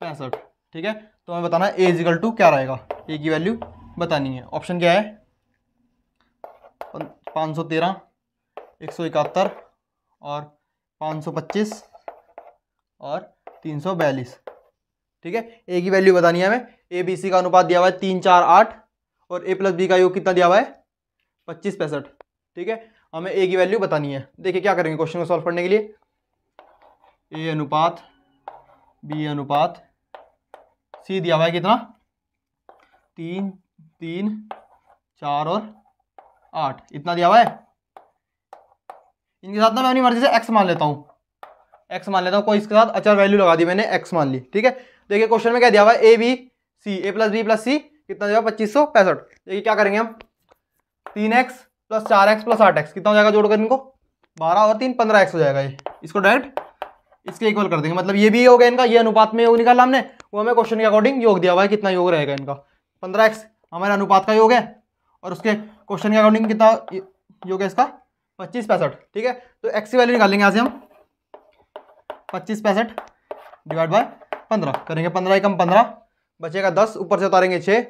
पैंसठ ठीक है तो हमें बताना ए इजिकल टू क्या रहेगा ए की वैल्यू बतानी है ऑप्शन क्या है पाँच सौ तेरह एक सौ इकहत्तर और पाँच सौ पच्चीस और तीन सौ बयालीस ठीक है ए की वैल्यू बतानी है हमें ए बी सी का अनुपात दिया हुआ है तीन चार आठ और ए प्लस बी का योग कितना दिया हुआ है पच्चीस पैंसठ ठीक है हमें ए की वैल्यू बतानी है देखिए क्या करेंगे क्वेश्चन को सॉल्व करने के लिए ए अनुपात बी अनुपात सी दिया हुआ है कितना तीन तीन चार और आठ इतना दिया हुआ है इनके साथ ना मैं अपनी मर्जी से एक्स मान लेता हूँ एक्स मान लेता हूँ कोई इसके साथ अचर वैल्यू लगा दी मैंने एक्स मान ली ठीक है तो देखिए क्वेश्चन में क्या दिया हुआ है A B C A plus B plus C कितना दिया पच्चीस सौ पैंसठ देखिए क्या करेंगे हम तीन एक्स प्लस चार एक्स प्लस आठ एक्स कितना हो जाएगा जोड़कर इनको बारह और तीन पंद्रह एक्स हो जाएगा ये इसको डायरेक्ट इसके इक्वल कर देंगे मतलब ये भी योग है इनका ये अनुपात में योग निकाला हमने वो हमें क्वेश्चन के अकॉर्डिंग योग दिया हुआ है कितना योग रहेगा इनका पंद्रह एक्स हमारे अनुपात का योग है और उसके क्वेश्चन के अकॉर्डिंग कितना योग है इसका पच्चीस पैंसठ ठीक है तो एक्स की वैल्यू निकालेंगे यहाँ से हम पच्चीस पैंसठ डिवाइड बाय पंद्रह करेंगे पंद्रह एकम पंद्रह बचेगा दस ऊपर से उतारेंगे छः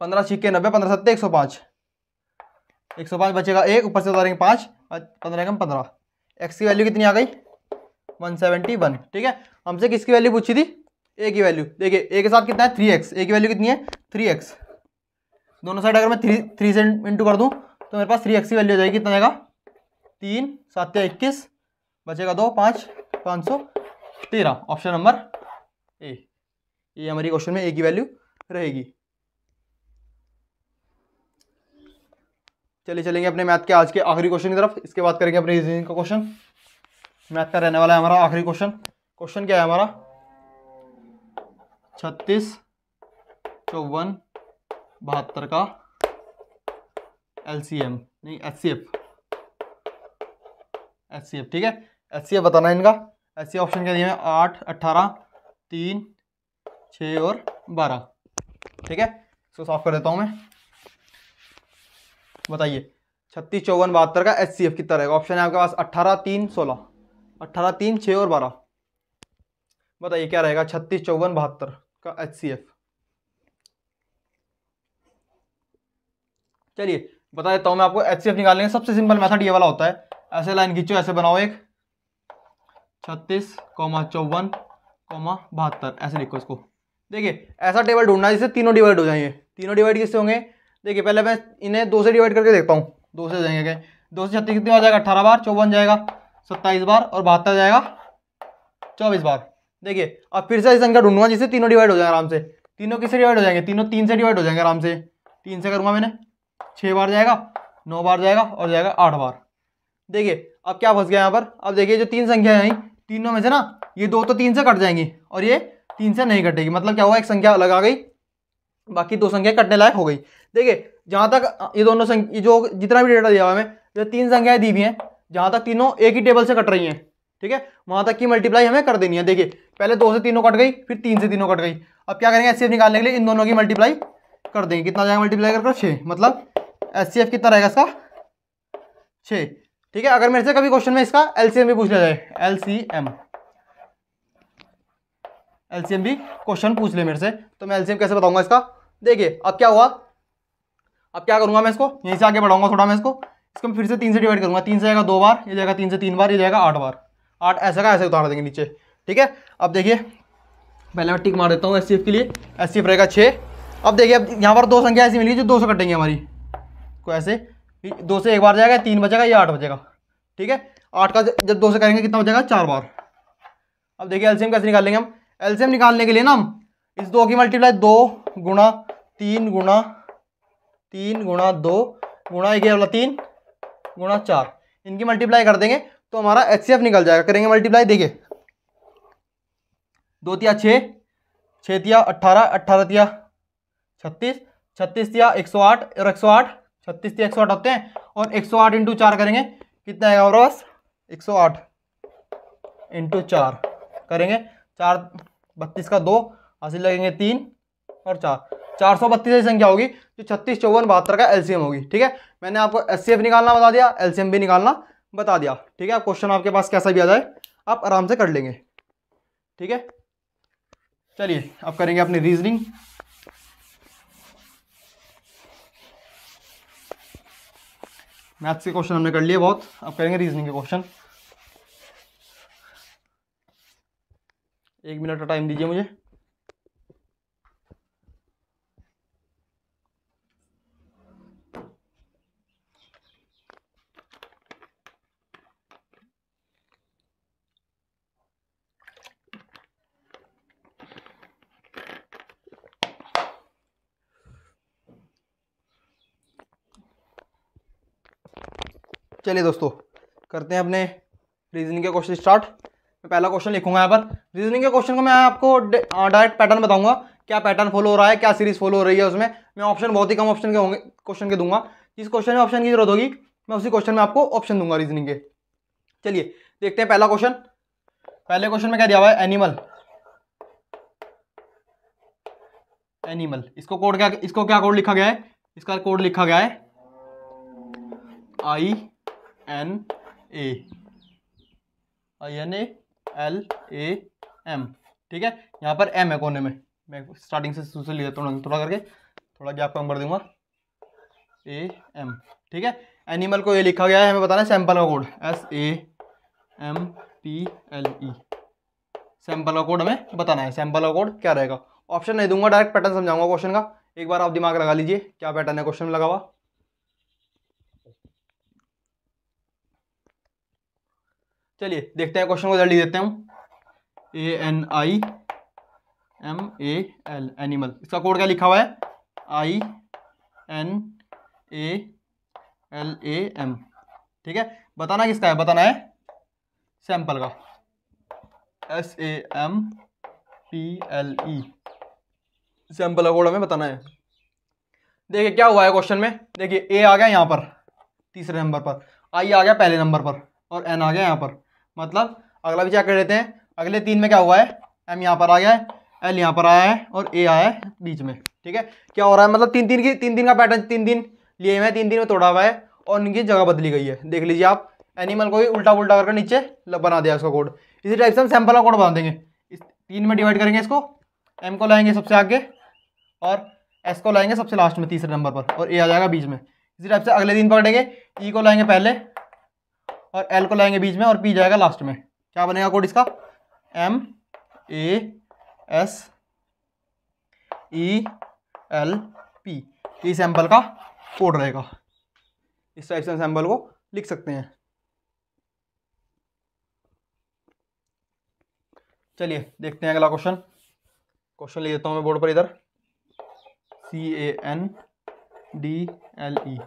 पंद्रह छिक्के नब्बे पंद्रह सत्ते एक सौ पाँच एक सौ पाँच बचेगा एक ऊपर से उतारेंगे पाँच पंद्रह एकम पंद्रह एक्स की वैल्यू कितनी आ गई वन सेवेंटी वन ठीक है हमसे किसकी वैल्यू पूछी थी ए की वैल्यू देखिए ए के साथ कितना है थ्री एक्स ए की वैल्यू कितनी है थ्री एक्स दोनों साइड अगर मैं थ्री थ्री से इंटू कर दूँ तो मेरे पास थ्री एक्स की वैल्यू हो जाएगी कितना आएगा तीन सात इक्कीस बचेगा दो पाँच पाँच सौ तेरह ऑप्शन नंबर ए ये हमारी क्वेश्चन में ए की वैल्यू रहेगी चलिए चलेंगे अपने मैथ के आज के आखिरी क्वेश्चन की तरफ इसके बाद करेंगे अपने रीजनिंग का क्वेश्चन मैथ का रहने वाला है हमारा आखिरी क्वेश्चन क्वेश्चन क्या है हमारा छत्तीस चौवन बहत्तर का एल सी एम नहीं HCF C F C F ठीक है एचसीएफ सी एफ बताना है इनका ऐसे ऑप्शन क्या दिए हैं आठ अट्ठारह तीन छः और बारह ठीक है इसको साफ कर देता हूँ मैं बताइए छत्तीस चौवन बहत्तर का एच कितना रहेगा ऑप्शन है आपके पास अट्ठारह तीन सोलह अट्ठारह तीन छः और बारह बताइए क्या रहेगा छत्तीस चौवन बहत्तर का एच सी एफ चलिए बता देता हूँ मैं आपको एच सी निकालने का सबसे सिंपल मेथड ये वाला होता है ऐसे लाइन खींचो ऐसे बनाओ एक छत्तीस कौमा चौवन कौमा बहत्तर ऐसे लिखो इसको देखिए ऐसा टेबल ढूंढना जिससे तीनों डिवाइड हो जाएंगे तीनों डिवाइड किससे होंगे देखिए पहले मैं इन्हें दो से डिवाइड करके देखता हूँ दो से जाएंगे क्या दो से छत्तीस कितने हो जाएगा अट्ठारह बार चौवन जाएगा सत्ताईस बार और बहत्तर जाएगा चौबीस बार देखिए अब फिर से ऐसी संख्या ढूंढूंगा जिससे तीनों डिवाइड हो जाएंगे आराम से तीनों किससे डिवाइड हो जाएंगे तीनों तीन से डिवाइड हो जाएंगे आराम से तीन से करूँगा मैंने छः बार जाएगा नौ बार जाएगा और जाएगा आठ बार देखिए अब क्या फंस गया यहाँ पर अब देखिए जो तीन संख्याएं आई तीनों में से ना ये दो तो तीन से कट जाएंगी और ये तीन से नहीं कटेगी मतलब क्या हुआ एक संख्या अलग आ गई बाकी दो संख्या कटने लायक हो गई देखिए जहाँ तक ये दोनों संख्या जो जितना भी डेटा दिया हुआ है हमें जो तीन संख्याएं दी हुई हैं जहाँ तक तीनों एक ही टेबल से कट रही हैं ठीक है वहाँ तक की मल्टीप्लाई हमें कर देनी है देखिए पहले दो से तीनों कट गई फिर तीन से तीनों कट गई अब क्या करेंगे एफ निकालने के लिए इन दोनों की मल्टीप्लाई कर देंगे कितना जाएगा मल्टीप्लाई कर छः मतलब एफ कितना रहेगा इसका छः ठीक है अगर मेरे से कभी क्वेश्चन में इसका एलसीएम भी पूछ ले जाए एलसीएम एलसीएम भी क्वेश्चन पूछ ले मेरे से तो मैं एलसीएम कैसे बताऊंगा इसका देखिए अब क्या हुआ अब क्या करूंगा मैं इसको यहीं से आगे बढ़ाऊंगा थोड़ा मैं इसको इसको मैं फिर से तीन से डिवाइड करूंगा तीन से जाएगा दो बार ये जाएगा तीन से तीन बार ये जाएगा आठ बार आठ ऐसा का ऐसे उतार देंगे नीचे ठीक है अब देखिए पहले मैं टिक मार देता हूँ एस के लिए एस रहेगा छः अब देखिए अब यहाँ पर दो संख्या ऐसी मिली जो दो सौ कटेंगे हमारी को ऐसे ठीक दो से एक बार जाएगा तीन बजेगा या आठ बजेगा ठीक है आठ का जब दो से करेंगे कितना बजेगा चार बार अब देखिए एलसीएम कैसे निकालेंगे हम एलसीएम निकालने के लिए ना हम इस दो की मल्टीप्लाई दो गुणा तीन गुणा तीन गुणा दो गुणा एक वाला तीन गुणा चार इनकी मल्टीप्लाई कर देंगे तो हमारा एच निकल जाएगा करेंगे मल्टीप्लाई देखिए दो तिया छः छः तिया अट्ठारह अट्ठारह तिया छत्तीस छत्तीस तिया एक सौ आठ और एक सौ आठ छत्तीस एक सौ आठ होते हैं और एक सौ आठ इंटू चार करेंगे कितना आएगा और बस एक सौ आठ इंटू चार करेंगे चार बत्तीस का दो हासिल लगेंगे तीन और चार चार सौ बत्तीस ऐसी संख्या होगी जो छत्तीस चौवन बहत्तर का एलसीएम होगी ठीक है मैंने आपको एस निकालना बता दिया एलसीएम भी निकालना बता दिया ठीक है आप क्वेश्चन आपके पास कैसा भी आ जाए आप आराम से कर लेंगे ठीक है चलिए अब करेंगे अपनी रीजनिंग मैथ्स के क्वेश्चन हमने कर लिए बहुत अब करेंगे रीजनिंग के क्वेश्चन एक मिनट का टाइम दीजिए मुझे चलिए दोस्तों करते हैं अपने रीजनिंग के क्वेश्चन स्टार्ट मैं पहला क्वेश्चन लिखूंगा यहाँ पर रीजनिंग के क्वेश्चन को मैं आपको डायरेक्ट पैटर्न बताऊंगा क्या पैटर्न फॉलो हो रहा है क्या सीरीज फॉलो हो रही है उसमें मैं ऑप्शन बहुत ही कम ऑप्शन के होंगे क्वेश्चन के दूंगा जिस क्वेश्चन में ऑप्शन की जरूरत होगी मैं उसी क्वेश्चन में आपको ऑप्शन दूंगा रीजनिंग के चलिए देखते हैं पहला क्वेश्चन पहले क्वेश्चन में क्या दिया हुआ है एनिमल एनिमल इसको कोड क्या इसको क्या कोड लिखा गया है इसका कोड लिखा गया है आई एन ए और N A L A M ठीक है यहाँ पर एम है कोने में मैं स्टार्टिंग से शुरू से ले लेता हूँ थोड़ा करके थोड़ा गैप कम कर दूंगा ए एम ठीक है एनिमल को ये लिखा गया है हमें बताना सैंपल का code S A M P L E sample का कोड हमें बताना है सैंपल का कोड क्या रहेगा ऑप्शन नहीं दूंगा डायरेक्ट पैटर्न समझाऊंगा क्वेश्चन का एक बार आप दिमाग लगा लीजिए क्या पैटर्न है क्वेश्चन लगा हुआ चलिए देखते हैं क्वेश्चन को जल्दी देते हैं A N I M A L animal इसका कोड क्या लिखा हुआ है I N A L A M ठीक है बताना किसका है बताना है सैंपल का S A M P L E sample का कोड हमें बताना है देखिए क्या हुआ है क्वेश्चन में देखिए ए आ गया यहाँ पर तीसरे नंबर पर आई आ गया पहले नंबर पर और एन आ गया यहाँ पर मतलब अगला भी चेक कर लेते हैं अगले तीन में क्या हुआ है एम यहाँ पर आ गया है एल यहाँ पर आया है और ए आया है बीच में ठीक है क्या हो रहा है मतलब तीन तीन की तीन दिन का पैटर्न तीन दिन लिए हुए हैं तीन दिन में तोड़ा हुआ है और उनकी जगह बदली गई है देख लीजिए आप एनिमल को भी उल्टा उल्टा करके नीचे बना दिया उसका कोड इसी टाइप से हम सैम्पल का कोड बना देंगे इस तीन में डिवाइड करेंगे इसको एम को लाएंगे सबसे आगे और एस को लाएंगे सबसे लास्ट में तीसरे नंबर पर और ए आ जाएगा बीच में इसी टाइप से अगले दिन पकड़ेंगे ई e को लाएंगे पहले और एल को लाएंगे बीच में और पी जाएगा लास्ट में क्या बनेगा कोड इसका M A S E L P ये सैंपल का कोड रहेगा इस टाइप से सैंपल को लिख सकते हैं चलिए देखते हैं अगला क्वेश्चन क्वेश्चन ले लेता हूँ मैं बोर्ड पर इधर C A N D L E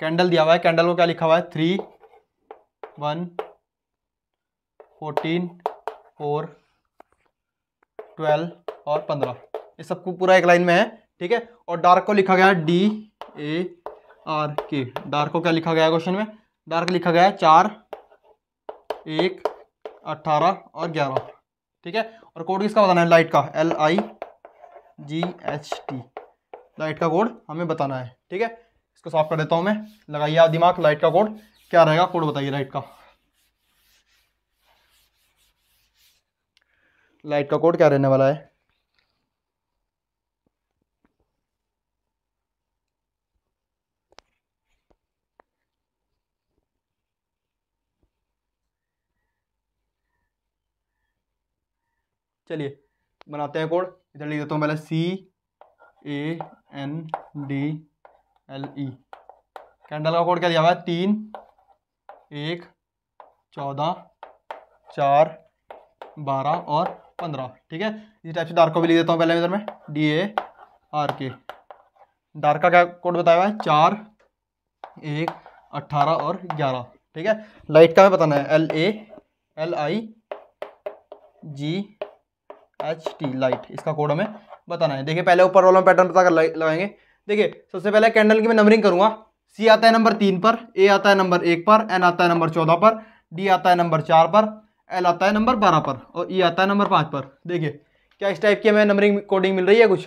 candle दिया हुआ है कैंडल को क्या लिखा हुआ है three one fourteen four twelve और पंद्रह ये सब को पूरा एक लाइन में है ठीक है और डार्क को लिखा गया है D A R K dark को क्या लिखा गया है क्वेश्चन में डार्क लिखा गया है चार एक अट्ठारह और ग्यारह ठीक है और कोड किसका बताना है लाइट का L I G H T light का कोड हमें बताना है ठीक है इसको साफ कर देता हूँ मैं लगाइए दिमाग लाइट का कोड क्या रहेगा कोड बताइए लाइट का लाइट का कोड क्या रहने वाला है चलिए बनाते हैं कोड इधर लिख देता हूँ पहले C A N D L E candle का कोड क्या दिया हुआ है तीन एक चौदह चार बारह और पंद्रह ठीक है इसी टाइप से डार्क को भी लिख देता हूँ पहले इधर में D A R K dark का क्या कोड बताया हुआ है चार एक अट्ठारह और ग्यारह ठीक है लाइट का भी बताना है L A L I G H T light इसका कोड हमें बताना है देखिए पहले ऊपर वालों पैटर्न पता कर लगाएंगे देखिए सबसे पहले कैंडल की मैं नंबरिंग करूँगा सी आता है नंबर तीन पर ए आता है नंबर एक पर एन आता है नंबर चौदह पर डी आता है नंबर चार पर एल आता है नंबर बारह पर और ई e आता है नंबर पाँच पर देखिए क्या इस टाइप की हमें नंबरिंग कोडिंग मिल रही है कुछ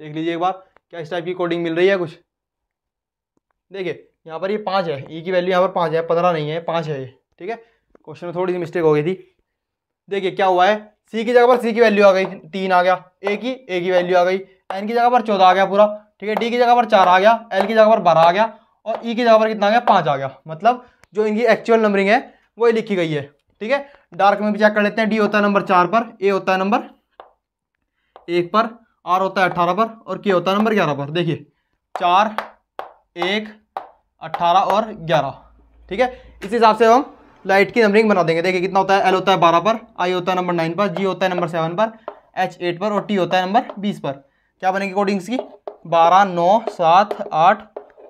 देख लीजिए एक बार क्या इस टाइप की कोडिंग मिल रही है कुछ देखिए यहाँ पर ये पाँच है ई e की वैल्यू यहाँ पर पाँच है पंद्रह नहीं है पाँच है ये ठीक है क्वेश्चन में थोड़ी सी मिस्टेक हो गई थी देखिए क्या हुआ है सी की जगह पर सी की वैल्यू आ गई तीन आ गया ए की ए की वैल्यू आ गई एन की जगह पर चौदह आ गया पूरा ठीक है डी की जगह पर चार आ गया एल की जगह पर बारह आ गया और ई e की जगह पर कितना आ गया पाँच आ गया मतलब जो इनकी एक्चुअल नंबरिंग है वो लिखी गई है ठीक है डार्क में भी चेक कर लेते हैं डी होता है नंबर चार पर ए होता है नंबर एक पर आर होता है अट्ठारह पर और के होता है नंबर ग्यारह पर देखिए चार एक अट्ठारह और ग्यारह ठीक है इस हिसाब से हम लाइट की नंबरिंग बना देंगे देखिए कितना होता है एल होता है बारह पर आई होता है नंबर नाइन पर जी होता है नंबर सेवन पर एच एट पर और टी होता है नंबर बीस पर क्या बनेगी कोडिंग्स की बारह नौ सात आठ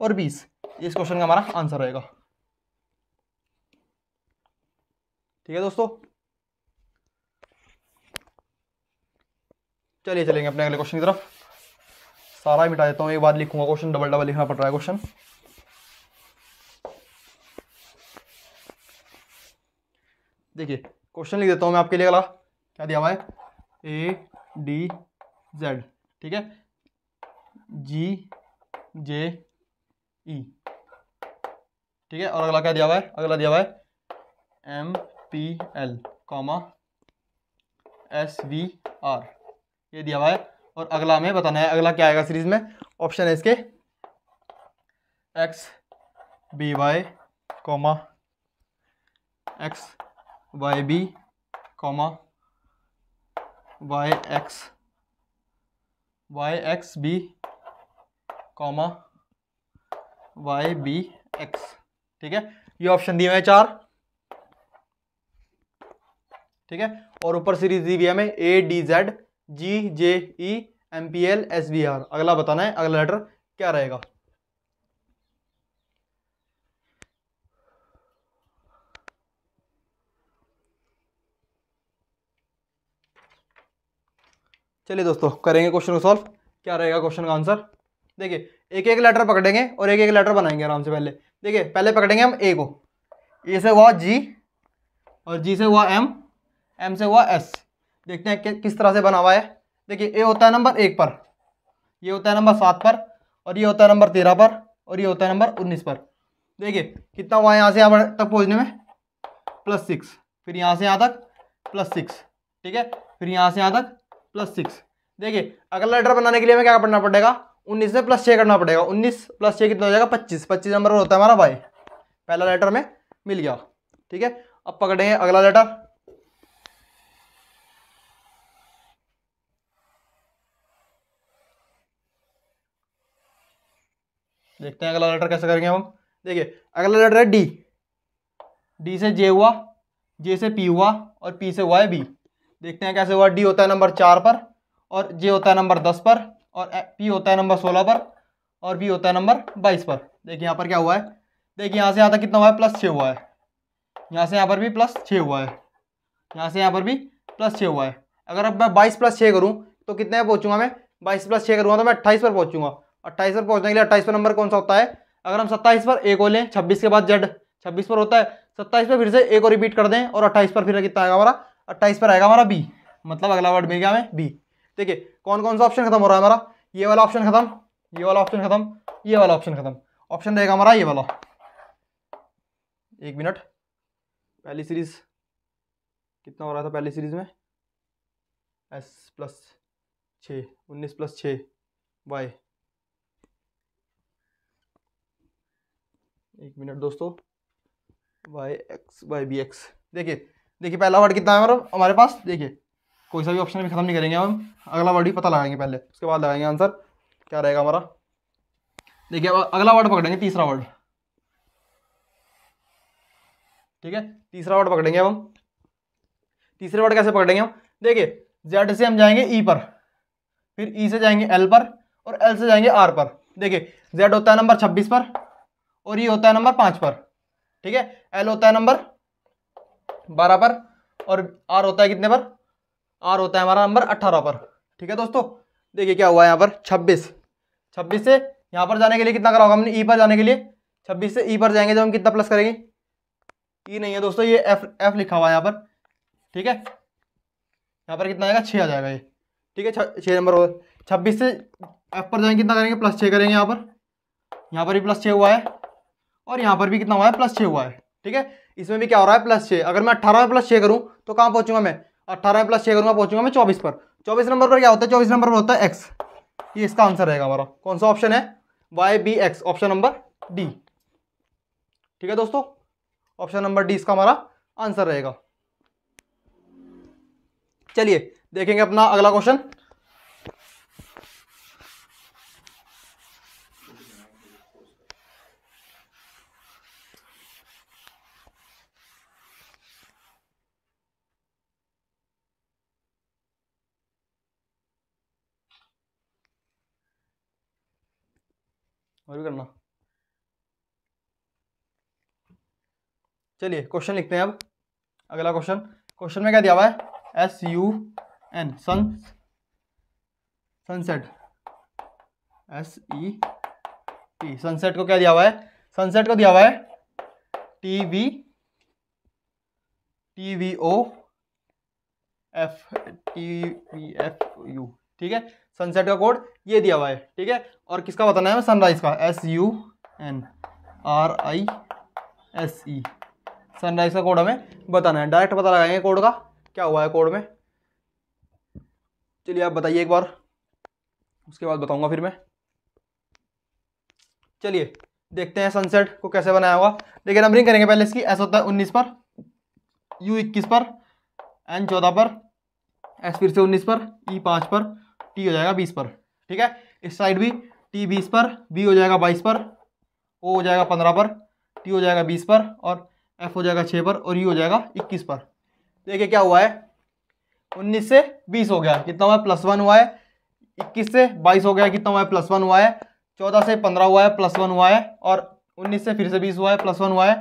और बीस इस क्वेश्चन का हमारा आंसर रहेगा ठीक है दोस्तों चलिए चलेंगे अपने अगले क्वेश्चन की तरफ सारा ही मिटा देता हूँ एक बार लिखूंगा क्वेश्चन डबल डबल लिखना पड़ रहा है क्वेश्चन देखिए क्वेश्चन लिख देता हूँ मैं आपके लिए अगला क्या दिया हुआ है ए डी जेड ठीक है जी जे ई ठीक है और अगला क्या दिया हुआ है अगला दिया हुआ है M P L comma S V R ये दिया हुआ है और अगला हमें बताना है अगला क्या आएगा सीरीज में ऑप्शन है इसके X B Y comma X Y B comma Y X Y X B comma Y B X ठीक है ये ऑप्शन दिए हुए चार ठीक है और ऊपर सीरीज दी हुई है हमें A D Z G J E M P L S B R अगला बताना है अगला लेटर क्या रहेगा चलिए दोस्तों करेंगे क्वेश्चन को सॉल्व क्या रहेगा क्वेश्चन का आंसर देखिए एक एक लेटर पकड़ेंगे और एक एक लेटर बनाएंगे आराम से पहले देखिए पहले पकड़ेंगे हम ए को ए से हुआ जी और जी से हुआ एम एम से हुआ एस देखते हैं किस तरह से बना हुआ है देखिए ए होता है नंबर एक पर ये होता है नंबर सात पर और ये होता है नंबर तेरह पर और ये होता है नंबर उन्नीस पर देखिए कितना हुआ है यहाँ से यहाँ तक पहुँचने में प्लस सिक्स फिर यहाँ से यहाँ तक प्लस सिक्स ठीक है फिर यहाँ से यहाँ तक प्लस सिक्स देखिए अगला लेटर बनाने के लिए हमें क्या करना पड़ेगा उन्नीस में प्लस छः करना पड़ेगा उन्नीस प्लस छः कितना हो जाएगा पच्चीस पच्चीस नंबर होता है हमारा वाई पहला लेटर में मिल गया ठीक है अब पकड़ेंगे अगला लेटर देखते हैं अगला लेटर कैसे करेंगे हम देखिए अगला लेटर है डी डी से जे हुआ जे से पी हुआ और पी से हुआ है बी देखते हैं कैसे हुआ डी होता है नंबर चार पर और जे होता है नंबर दस पर और पी होता है नंबर सोलह पर और बी होता है नंबर बाईस पर देखिए यहाँ पर क्या हुआ है देखिए यहाँ से यहाँ तक कितना हुआ है प्लस छः हुआ है यहाँ से यहाँ पर भी प्लस छः हुआ है यहाँ से यहाँ पर भी प्लस छः हुआ है अगर अब मैं बाईस प्लस छः करूँ तो कितने पर पहुँचूँगा मैं बाईस प्लस छः करूँगा तो मैं अट्ठाईस पर पहुँचूँगा अट्ठाईस पर पहुँचने के लिए अट्ठाईस पर नंबर कौन सा होता है अगर हम सत्ताईस पर ए को लें छब्बीस के बाद जेड छब्बीस पर होता है सत्ताईस पर फिर से ए को रिपीट कर दें और अट्ठाईस पर फिर कितना आएगा हमारा अट्ठाईस पर आएगा हमारा बी मतलब अगला वर्ड मिल गया हमें बी देखिए कौन कौन सा ऑप्शन खत्म हो रहा है हमारा ये वाला ऑप्शन खत्म ये वाला ऑप्शन खत्म ये वाला ऑप्शन खत्म ऑप्शन रहेगा हमारा ये वाला एक मिनट पहली सीरीज कितना हो रहा था पहली सीरीज में एस प्लस छ उन्नीस प्लस छ वाई एक मिनट दोस्तों Y X Y B X देखिए देखिए पहला वर्ड कितना है हमारा हमारे पास देखिए कोई सा भी ऑप्शन भी खत्म नहीं करेंगे हम अगला वर्ड भी पता लगाएंगे पहले उसके बाद लगाएंगे आंसर क्या रहेगा हमारा देखिए अगला वर्ड पकड़ेंगे तीसरा वर्ड ठीक है तीसरा वर्ड पकड़ेंगे हम तीसरे वर्ड कैसे पकड़ेंगे हम देखिए जेड से हम जाएंगे ई e पर फिर ई e से जाएंगे एल पर और एल से जाएंगे आर पर देखिए जेड होता है नंबर छब्बीस पर और ई e होता है नंबर पाँच पर ठीक है एल होता है नंबर बारह पर और आर होता है कितने पर आर होता है हमारा नंबर अट्ठारह पर ठीक है दोस्तों देखिए क्या हुआ है यहाँ पर छब्बीस छब्बीस से यहाँ पर जाने के लिए कितना करा होगा हमने ई e पर जाने के लिए छब्बीस से ई e पर जाएंगे जब हम कितना प्लस करेंगे ई e नहीं है दोस्तों ये एफ एफ लिखा हुआ है यहाँ पर ठीक है यहाँ पर कितना आएगा छः आ जाएगा ये ठीक है छः नंबर हो छब्बीस से एफ पर जाएंगे कितना करेंगे प्लस छः करेंगे यहाँ पर यहाँ पर भी प्लस छः हुआ है और यहाँ पर भी कितना हुआ है प्लस छः हुआ है ठीक है इसमें भी क्या हो रहा है प्लस छः अगर मैं अट्ठारह में प्लस छः करूँ तो कहाँ पहुँचूंगा मैं अट्ठारह प्लस छः करूँगा पहुँचूंगा मैं चौबीस पर चौबीस नंबर पर क्या होता है चौबीस नंबर पर होता है एक्स ये इसका आंसर रहेगा हमारा कौन सा ऑप्शन है Y B X option number D ठीक है दोस्तों ऑप्शन नंबर डी इसका हमारा आंसर रहेगा चलिए देखेंगे अपना अगला क्वेश्चन और भी करना चलिए क्वेश्चन लिखते हैं अब अगला क्वेश्चन क्वेश्चन में क्या दिया हुआ है S U N sun sunset S E T sunset को क्या दिया हुआ है सनसेट को दिया हुआ है T V T V O F T V F U ठीक है सनसेट का कोड ये दिया हुआ है ठीक है और किसका बताना है सनराइज़ का S U N R I S E sunrise का कोड हमें बताना है डायरेक्ट पता लगाएंगे कोड का क्या हुआ है कोड में चलिए आप बताइए एक बार उसके बाद बताऊंगा फिर मैं चलिए देखते हैं सनसेट को कैसे बनाया होगा लेकिन नंबरिंग करेंगे पहले इसकी एस होता है उन्नीस पर यू इक्कीस पर एन चौदह पर एस फिर से उन्नीस पर ई e पाँच पर टी हो जाएगा बीस पर ठीक है इस साइड भी टी बीस पर बी हो जाएगा बाईस पर ओ हो जाएगा पंद्रह पर टी हो जाएगा बीस पर और एफ हो जाएगा छः पर और यू e हो जाएगा इक्कीस पर देखिए क्या हुआ है उन्नीस से बीस हो गया कितना हुआ है प्लस वन हुआ है इक्कीस से बाईस हो गया कितना हुआ है प्लस वन हुआ है चौदह से पंद्रह हुआ है प्लस वन हुआ है और उन्नीस से फिर से बीस हुआ है प्लस वन हुआ है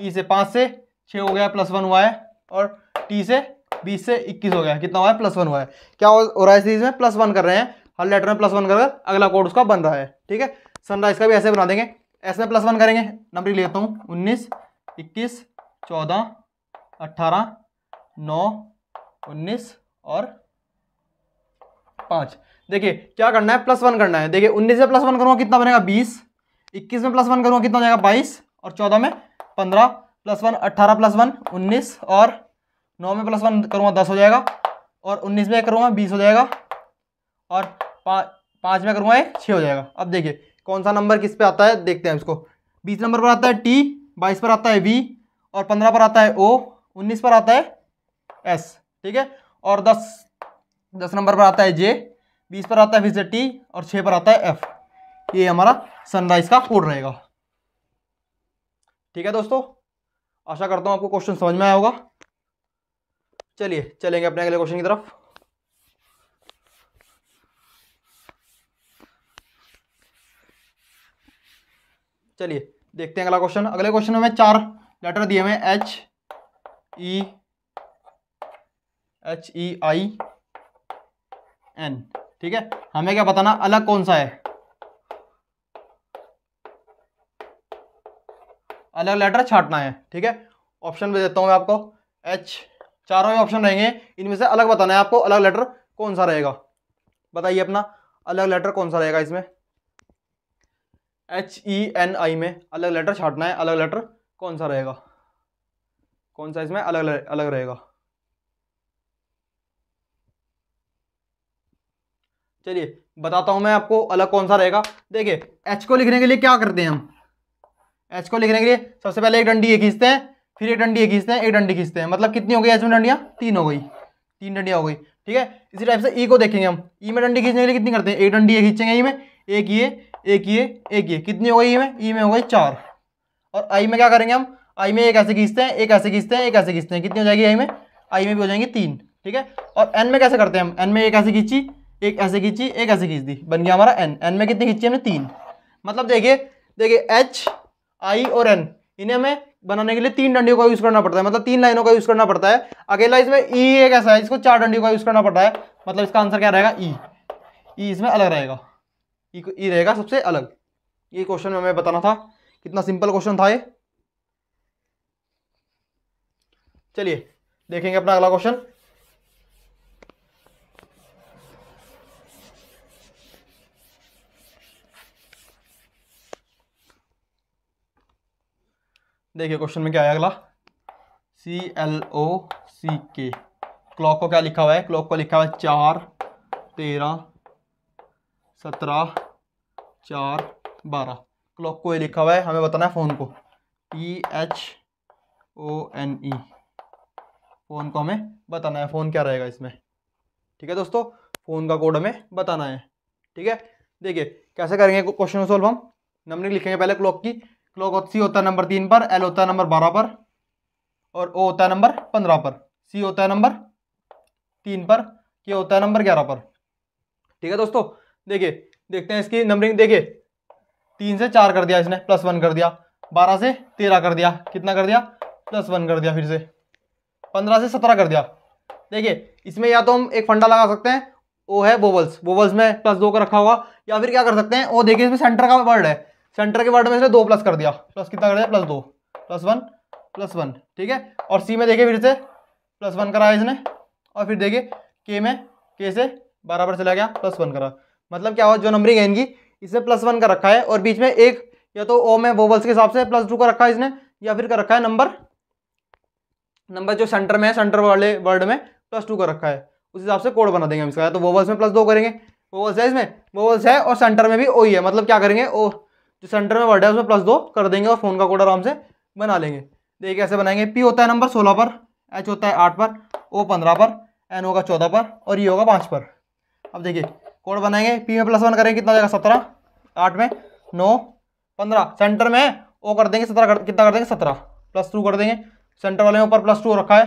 ई e से पाँच से छः हो गया प्लस वन हुआ है और टी से बीस से इक्कीस हो गया कितना हुआ है प्लस वन हुआ है क्या हो रहा है सीरीज में प्लस वन कर रहे हैं हर लेटर में प्लस वन कर अगला कोड उसका बन रहा है ठीक है सनराइज का भी ऐसे बना देंगे ऐसे में प्लस वन करेंगे नंबर ही लेता हूँ उन्नीस इक्कीस चौदह अट्ठारह नौ उन्नीस और पाँच देखिए क्या करना है प्लस वन करना है देखिए उन्नीस में प्लस वन करूँगा कितना बनेगा बीस इक्कीस में प्लस वन करूँगा कितना बनेगा जाएगा बाईस और चौदह में पंद्रह प्लस वन अट्ठारह प्लस वन उन्नीस और नौ में प्लस वन करूँगा दस हो जाएगा और उन्नीस में करूँगा बीस हो जाएगा और पाँच में करूँगा एक छः हो जाएगा अब देखिए कौन सा नंबर किस पे आता है देखते हैं इसको बीस नंबर पर आता है टी बाईस पर आता है वी और पंद्रह पर आता है ओ उन्नीस पर आता है एस ठीक है और दस दस नंबर पर आता है जे बीस पर आता है फिर से टी और छः पर आता है एफ ये हमारा सनराइज का कोड रहेगा ठीक है दोस्तों आशा करता हूँ आपको क्वेश्चन समझ में आया होगा चलिए चलेंगे अपने अगले क्वेश्चन की तरफ चलिए देखते हैं अगला क्वेश्चन अगले क्वेश्चन में चार लेटर दिए हुए H E H E I N ठीक है हमें क्या बताना अलग कौन सा है अलग लेटर छाटना है ठीक है ऑप्शन भी देता हूं मैं आपको एच चारों ऑप्शन रहेंगे इनमें से अलग बताना है आपको अलग लेटर कौन सा रहेगा बताइए अपना अलग लेटर कौन सा रहेगा इसमें एच ई एन आई में अलग लेटर छाटना है अलग लेटर कौन सा रहेगा कौन सा इसमें अलग अलग रहेगा चलिए बताता हूं मैं आपको अलग कौन सा रहेगा देखिए एच को लिखने के लिए क्या करते हैं हम एच को लिखने के लिए सबसे पहले एक डंडी ये खींचते हैं फिर एक डंडी खींचते हैं एक डंडी खींचते हैं मतलब कितनी हो गई इसमें डंडियाँ तीन हो गई तीन डंडियाँ हो गई ठीक है इसी टाइप से ई e को देखेंगे हम ई e में डंडी खींचने के लिए कितनी करते हैं एक डंडी खींचेंगे ई e में एक ये एक ये एक ये कितनी हो गई ई में ई में हो गई चार और आई में क्या करेंगे हम आई में एक ऐसे खींचते हैं एक ऐसे खींचते हैं एक ऐसे खींचते हैं कितनी हो जाएगी आई में आई में भी हो जाएंगी तीन ठीक है और एन में कैसे करते हैं हम एन में एक ऐसे खींची एक ऐसे खींची एक ऐसे खींच दी बन गया हमारा एन एन में कितनी खींची हमने तीन मतलब देखिए देखिए एच आई और एन इन्हें हमें बनाने के लिए तीन डंडियों का यूज करना पड़ता है मतलब तीन लाइनों का यूज करना पड़ता है अकेला इसमें ई e एक ऐसा है इसको चार डंडियों का यूज करना पड़ता है मतलब इसका आंसर क्या रहेगा ई e। ई e इसमें अलग रहेगा ई ई रहेगा सबसे अलग ये क्वेश्चन हमें बताना था कितना सिंपल क्वेश्चन था ये चलिए देखेंगे अपना अगला क्वेश्चन देखिए क्वेश्चन में क्या है अगला सी एल ओ सी के क्लॉक को क्या लिखा हुआ है क्लॉक को लिखा हुआ है चार तेरह सत्रह चार बारह क्लॉक को ये लिखा हुआ है हमें बताना है फ़ोन को T H O N E phone को हमें बताना है फ़ोन क्या रहेगा इसमें ठीक है दोस्तों फ़ोन का कोड हमें बताना है ठीक है देखिए कैसे करेंगे क्वेश्चन को सॉल्व हम नंबर लिखेंगे पहले क्लॉक की क्लॉक सी होता है नंबर तीन पर एल होता है नंबर बारह पर और ओ होता है नंबर पंद्रह पर सी होता है नंबर तीन पर के होता है नंबर ग्यारह पर ठीक है दोस्तों देखिए देखते हैं इसकी नंबरिंग देखिए तीन से चार कर दिया इसने प्लस वन कर दिया बारह से तेरह कर दिया कितना कर दिया प्लस वन कर दिया फिर से पंद्रह से सत्रह कर दिया देखिए इसमें या तो हम एक फंडा लगा सकते हैं ओ है बोबल्स बोबल्स में प्लस दो का रखा हुआ या फिर क्या कर सकते हैं ओ देखिए इसमें सेंटर का वर्ड है सेंटर के वर्ड में इसने दो प्लस कर दिया प्लस कितना कर दिया प्लस दो प्लस वन प्लस वन ठीक है और सी में देखिए फिर से प्लस वन कराया इसने और फिर देखिए के में के से बराबर चला गया प्लस वन करा मतलब क्या हुआ जो नंबरिंग है इनकी इसने प्लस वन का रखा है और बीच में एक या तो ओ में वोवल्स के हिसाब से प्लस टू का रखा है इसने या फिर का रखा है नंबर नंबर जो सेंटर में है सेंटर वाले वर्ड में प्लस टू का रखा है उस हिसाब से कोड बना देंगे हम इसका या तो वोवल्स में प्लस दो करेंगे वोवल्स है इसमें वोवल्स है और सेंटर में भी ओ ही है मतलब क्या करेंगे ओ जो तो सेंटर में वर्ड है उसमें प्लस दो कर देंगे और फोन का कोड आराम से बना लेंगे देखिए कैसे बनाएंगे पी होता है नंबर सोलह पर एच होता है आठ पर ओ पंद्रह पर एन होगा चौदह पर और ई e होगा पाँच पर अब देखिए कोड बनाएंगे पी में प्लस वन करेंगे कितना जाएगा सत्रह आठ में नौ पंद्रह सेंटर में ओ कर देंगे सत्रह कर कितना कर देंगे सत्रह प्लस टू कर देंगे सेंटर वाले में ऊपर प्लस टू रखा है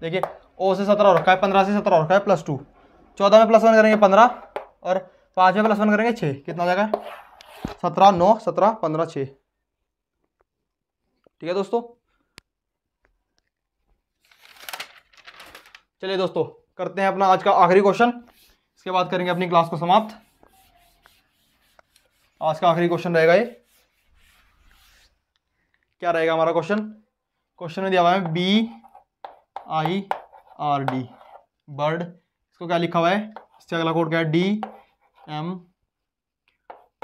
देखिए ओ से सत्रह रखा है पंद्रह से सत्रह रखा है प्लस टू चौदह में प्लस वन करेंगे पंद्रह और पाँच में प्लस वन करेंगे छः कितना जाएगा सत्रह नौ सत्रह पंद्रह छः ठीक है दोस्तों चलिए दोस्तों करते हैं अपना आज का आखिरी क्वेश्चन इसके बाद करेंगे अपनी क्लास को समाप्त आज का आखिरी क्वेश्चन रहेगा ये क्या रहेगा हमारा क्वेश्चन क्वेश्चन में दिया हुआ है B I R D bird इसको क्या लिखा हुआ है इससे अगला कोड क्या है डी एम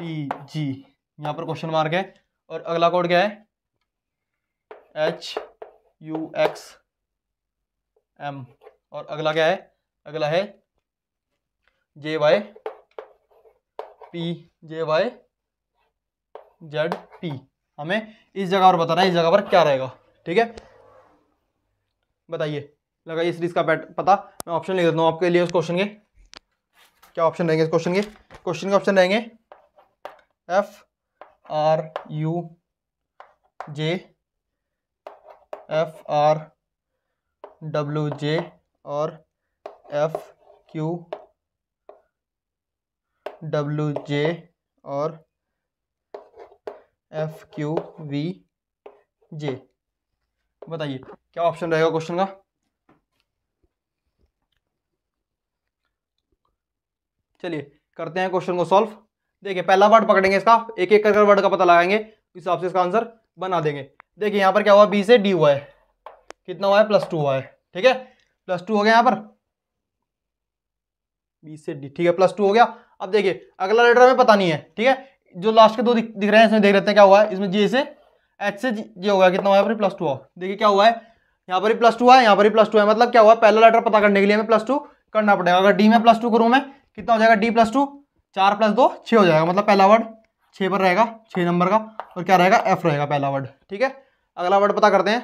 पी जी यहाँ पर क्वेश्चन मार्क है और अगला कोड क्या है एच यू एक्स एम और अगला क्या है अगला है J Y P J Y Z P हमें इस जगह पर बताना है इस जगह पर क्या रहेगा ठीक है बताइए लगाइए सीरीज का पता मैं ऑप्शन लिख देता हूँ आपके लिए उस क्वेश्चन के क्या ऑप्शन रहेंगे इस क्वेश्चन के क्वेश्चन के ऑप्शन रहेंगे F R U J F R W J और एफ क्यू डब्ल्यू जे और एफ क्यू वी जे बताइए क्या ऑप्शन रहेगा क्वेश्चन का चलिए करते हैं क्वेश्चन को सॉल्व देखिए पहला वर्ड पकड़ेंगे इसका एक एक कर वर्ड का पता लगाएंगे उस हिसाब से इसका आंसर बना देंगे देखिए यहाँ पर क्या हुआ बी से डी हुआ है कितना हुआ है प्लस टू हुआ है ठीक है प्लस टू हो गया यहाँ पर बी से डी ठीक है प्लस टू हो गया अब देखिए अगला लेटर हमें पता नहीं है ठीक है जो लास्ट के दो दिख, रहे हैं इसमें देख लेते हैं क्या हुआ है इसमें जे से एच से जे हो गया कितना हुआ है प्लस टू हुआ देखिए क्या हुआ है यहाँ पर ही प्लस टू है यहाँ पर भी प्लस टू है मतलब क्या हुआ पहला लेटर पता करने के लिए हमें प्लस टू करना पड़ेगा अगर डी में प्लस टू करूँ मैं कितना हो जाएगा डी प्लस टू चार प्लस दो छः हो जाएगा मतलब पहला वर्ड छः पर रहेगा छः नंबर का और क्या रहेगा एफ रहेगा पहला वर्ड ठीक है अगला वर्ड पता करते हैं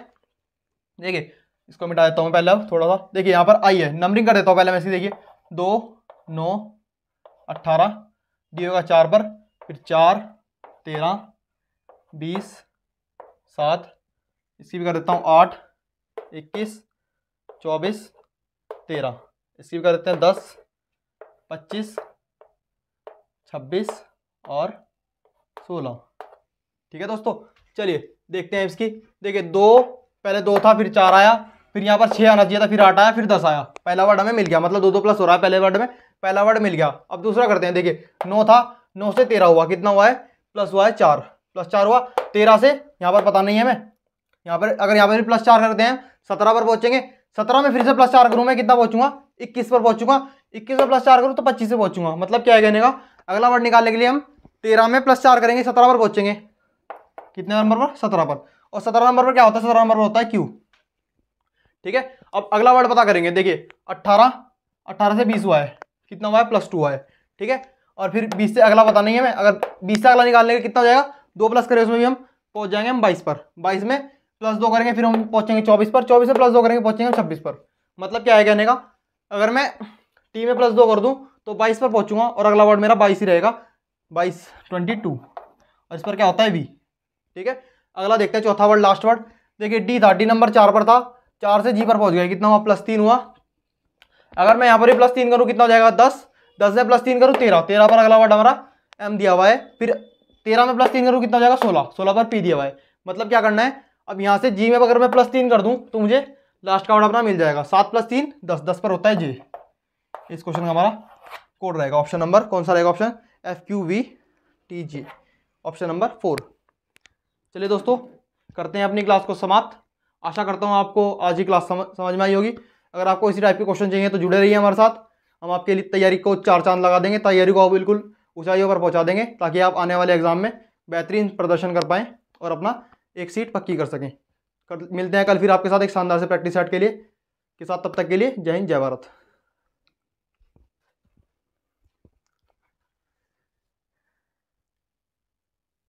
देखिए इसको मिटा देता हूँ पहले थोड़ा सा देखिए यहाँ पर आई है नंबरिंग कर देता हूँ पहले मैं इसी देखिए दो नौ अट्ठारह डी होगा चार पर फिर चार तेरह बीस सात इसकी भी कर देता हूँ आठ इक्कीस चौबीस तेरह इसकी भी कर देते हैं दस पच्चीस छब्बीस और सोलह ठीक है दोस्तों चलिए देखते हैं इसकी देखिए दो पहले दो था फिर चार आया फिर यहाँ पर छः आना चाहिए था फिर आठ आया फिर दस आया पहला वर्ड हमें मिल गया मतलब दो दो प्लस हो रहा है पहले वर्ड में पहला वर्ड मिल गया अब दूसरा करते हैं देखिए नौ था नौ से तेरह हुआ कितना हुआ है प्लस हुआ है चार प्लस चार हुआ तेरह से यहाँ पर पता नहीं है हमें यहाँ पर अगर यहाँ पर प्लस चार करते हैं सत्रह पर पहुँचेंगे सत्रह में फिर से प्लस चार करूँ मैं कितना पहुंचूंगा इक्कीस पर पहुँचूंगा इक्कीस पर प्लस चार करूँ तो पच्चीस से पहुंचूंगा मतलब क्या है कहने का अगला वर्ड निकालने के लिए हम तेरह में प्लस चार करेंगे सत्रह पर पहुंचेंगे कितने नंबर पर सत्रह पर और सत्रह नंबर पर क्या होता है सत्रह नंबर पर होता है क्यू ठीक है अब अगला वर्ड पता करेंगे देखिए अट्ठारह अट्ठारह से बीस हुआ है कितना हुआ है प्लस टू हुआ है ठीक है और फिर बीस से अगला पता नहीं है मैं अगर बीस से अगला निकालने का कितना हो जाएगा दो प्लस करें उसमें भी हम पहुंच जाएंगे हम बाईस पर बाईस में प्लस दो करेंगे फिर हम पहुंचेंगे चौबीस पर चौबीस से प्लस दो करेंगे पहुंचेंगे हम छब्बीस पर मतलब क्या है कहने का अगर मैं टी में प्लस दो कर दूँ तो बाईस पर पहुंचूंगा और अगला वर्ड मेरा बाईस ही रहेगा बाईस ट्वेंटी टू और इस पर क्या होता है बी ठीक है अगला देखते हैं चौथा वर्ड लास्ट वर्ड देखिए डी था डी नंबर चार पर था चार से जी पर पहुंच गया कितना हुआ प्लस तीन हुआ अगर मैं यहाँ पर ही प्लस तीन करूँ कितना हो जाएगा दस दस से प्लस तीन करूँ तेरह तेरह पर अगला वर्ड हमारा एम दिया हुआ है फिर तेरह में प्लस तीन करूँ कितना हो जाएगा सोलह सोलह पर पी दिया हुआ है मतलब क्या करना है अब यहाँ से जी में अगर मैं प्लस तीन कर दूँ तो मुझे लास्ट का वर्ड अपना मिल जाएगा सात प्लस तीन दस दस पर होता है जी इस क्वेश्चन का हमारा कोड रहेगा ऑप्शन नंबर कौन सा रहेगा option F Q V T G option number four चलिए दोस्तों करते हैं अपनी क्लास को समाप्त आशा करता हूँ आपको आज की क्लास समझ, समझ में आई होगी अगर आपको इसी टाइप के क्वेश्चन चाहिए तो जुड़े रहिए हमारे साथ हम आपके लिए तैयारी को चार चांद लगा देंगे तैयारी को बिल्कुल ऊंचाइयों पर पहुँचा देंगे ताकि आप आने वाले एग्जाम में बेहतरीन प्रदर्शन कर पाएँ और अपना एक सीट पक्की कर सकें कर मिलते हैं कल फिर आपके साथ एक शानदार से प्रैक्टिस सेट के लिए के साथ तब तक के लिए जय हिंद जय भारत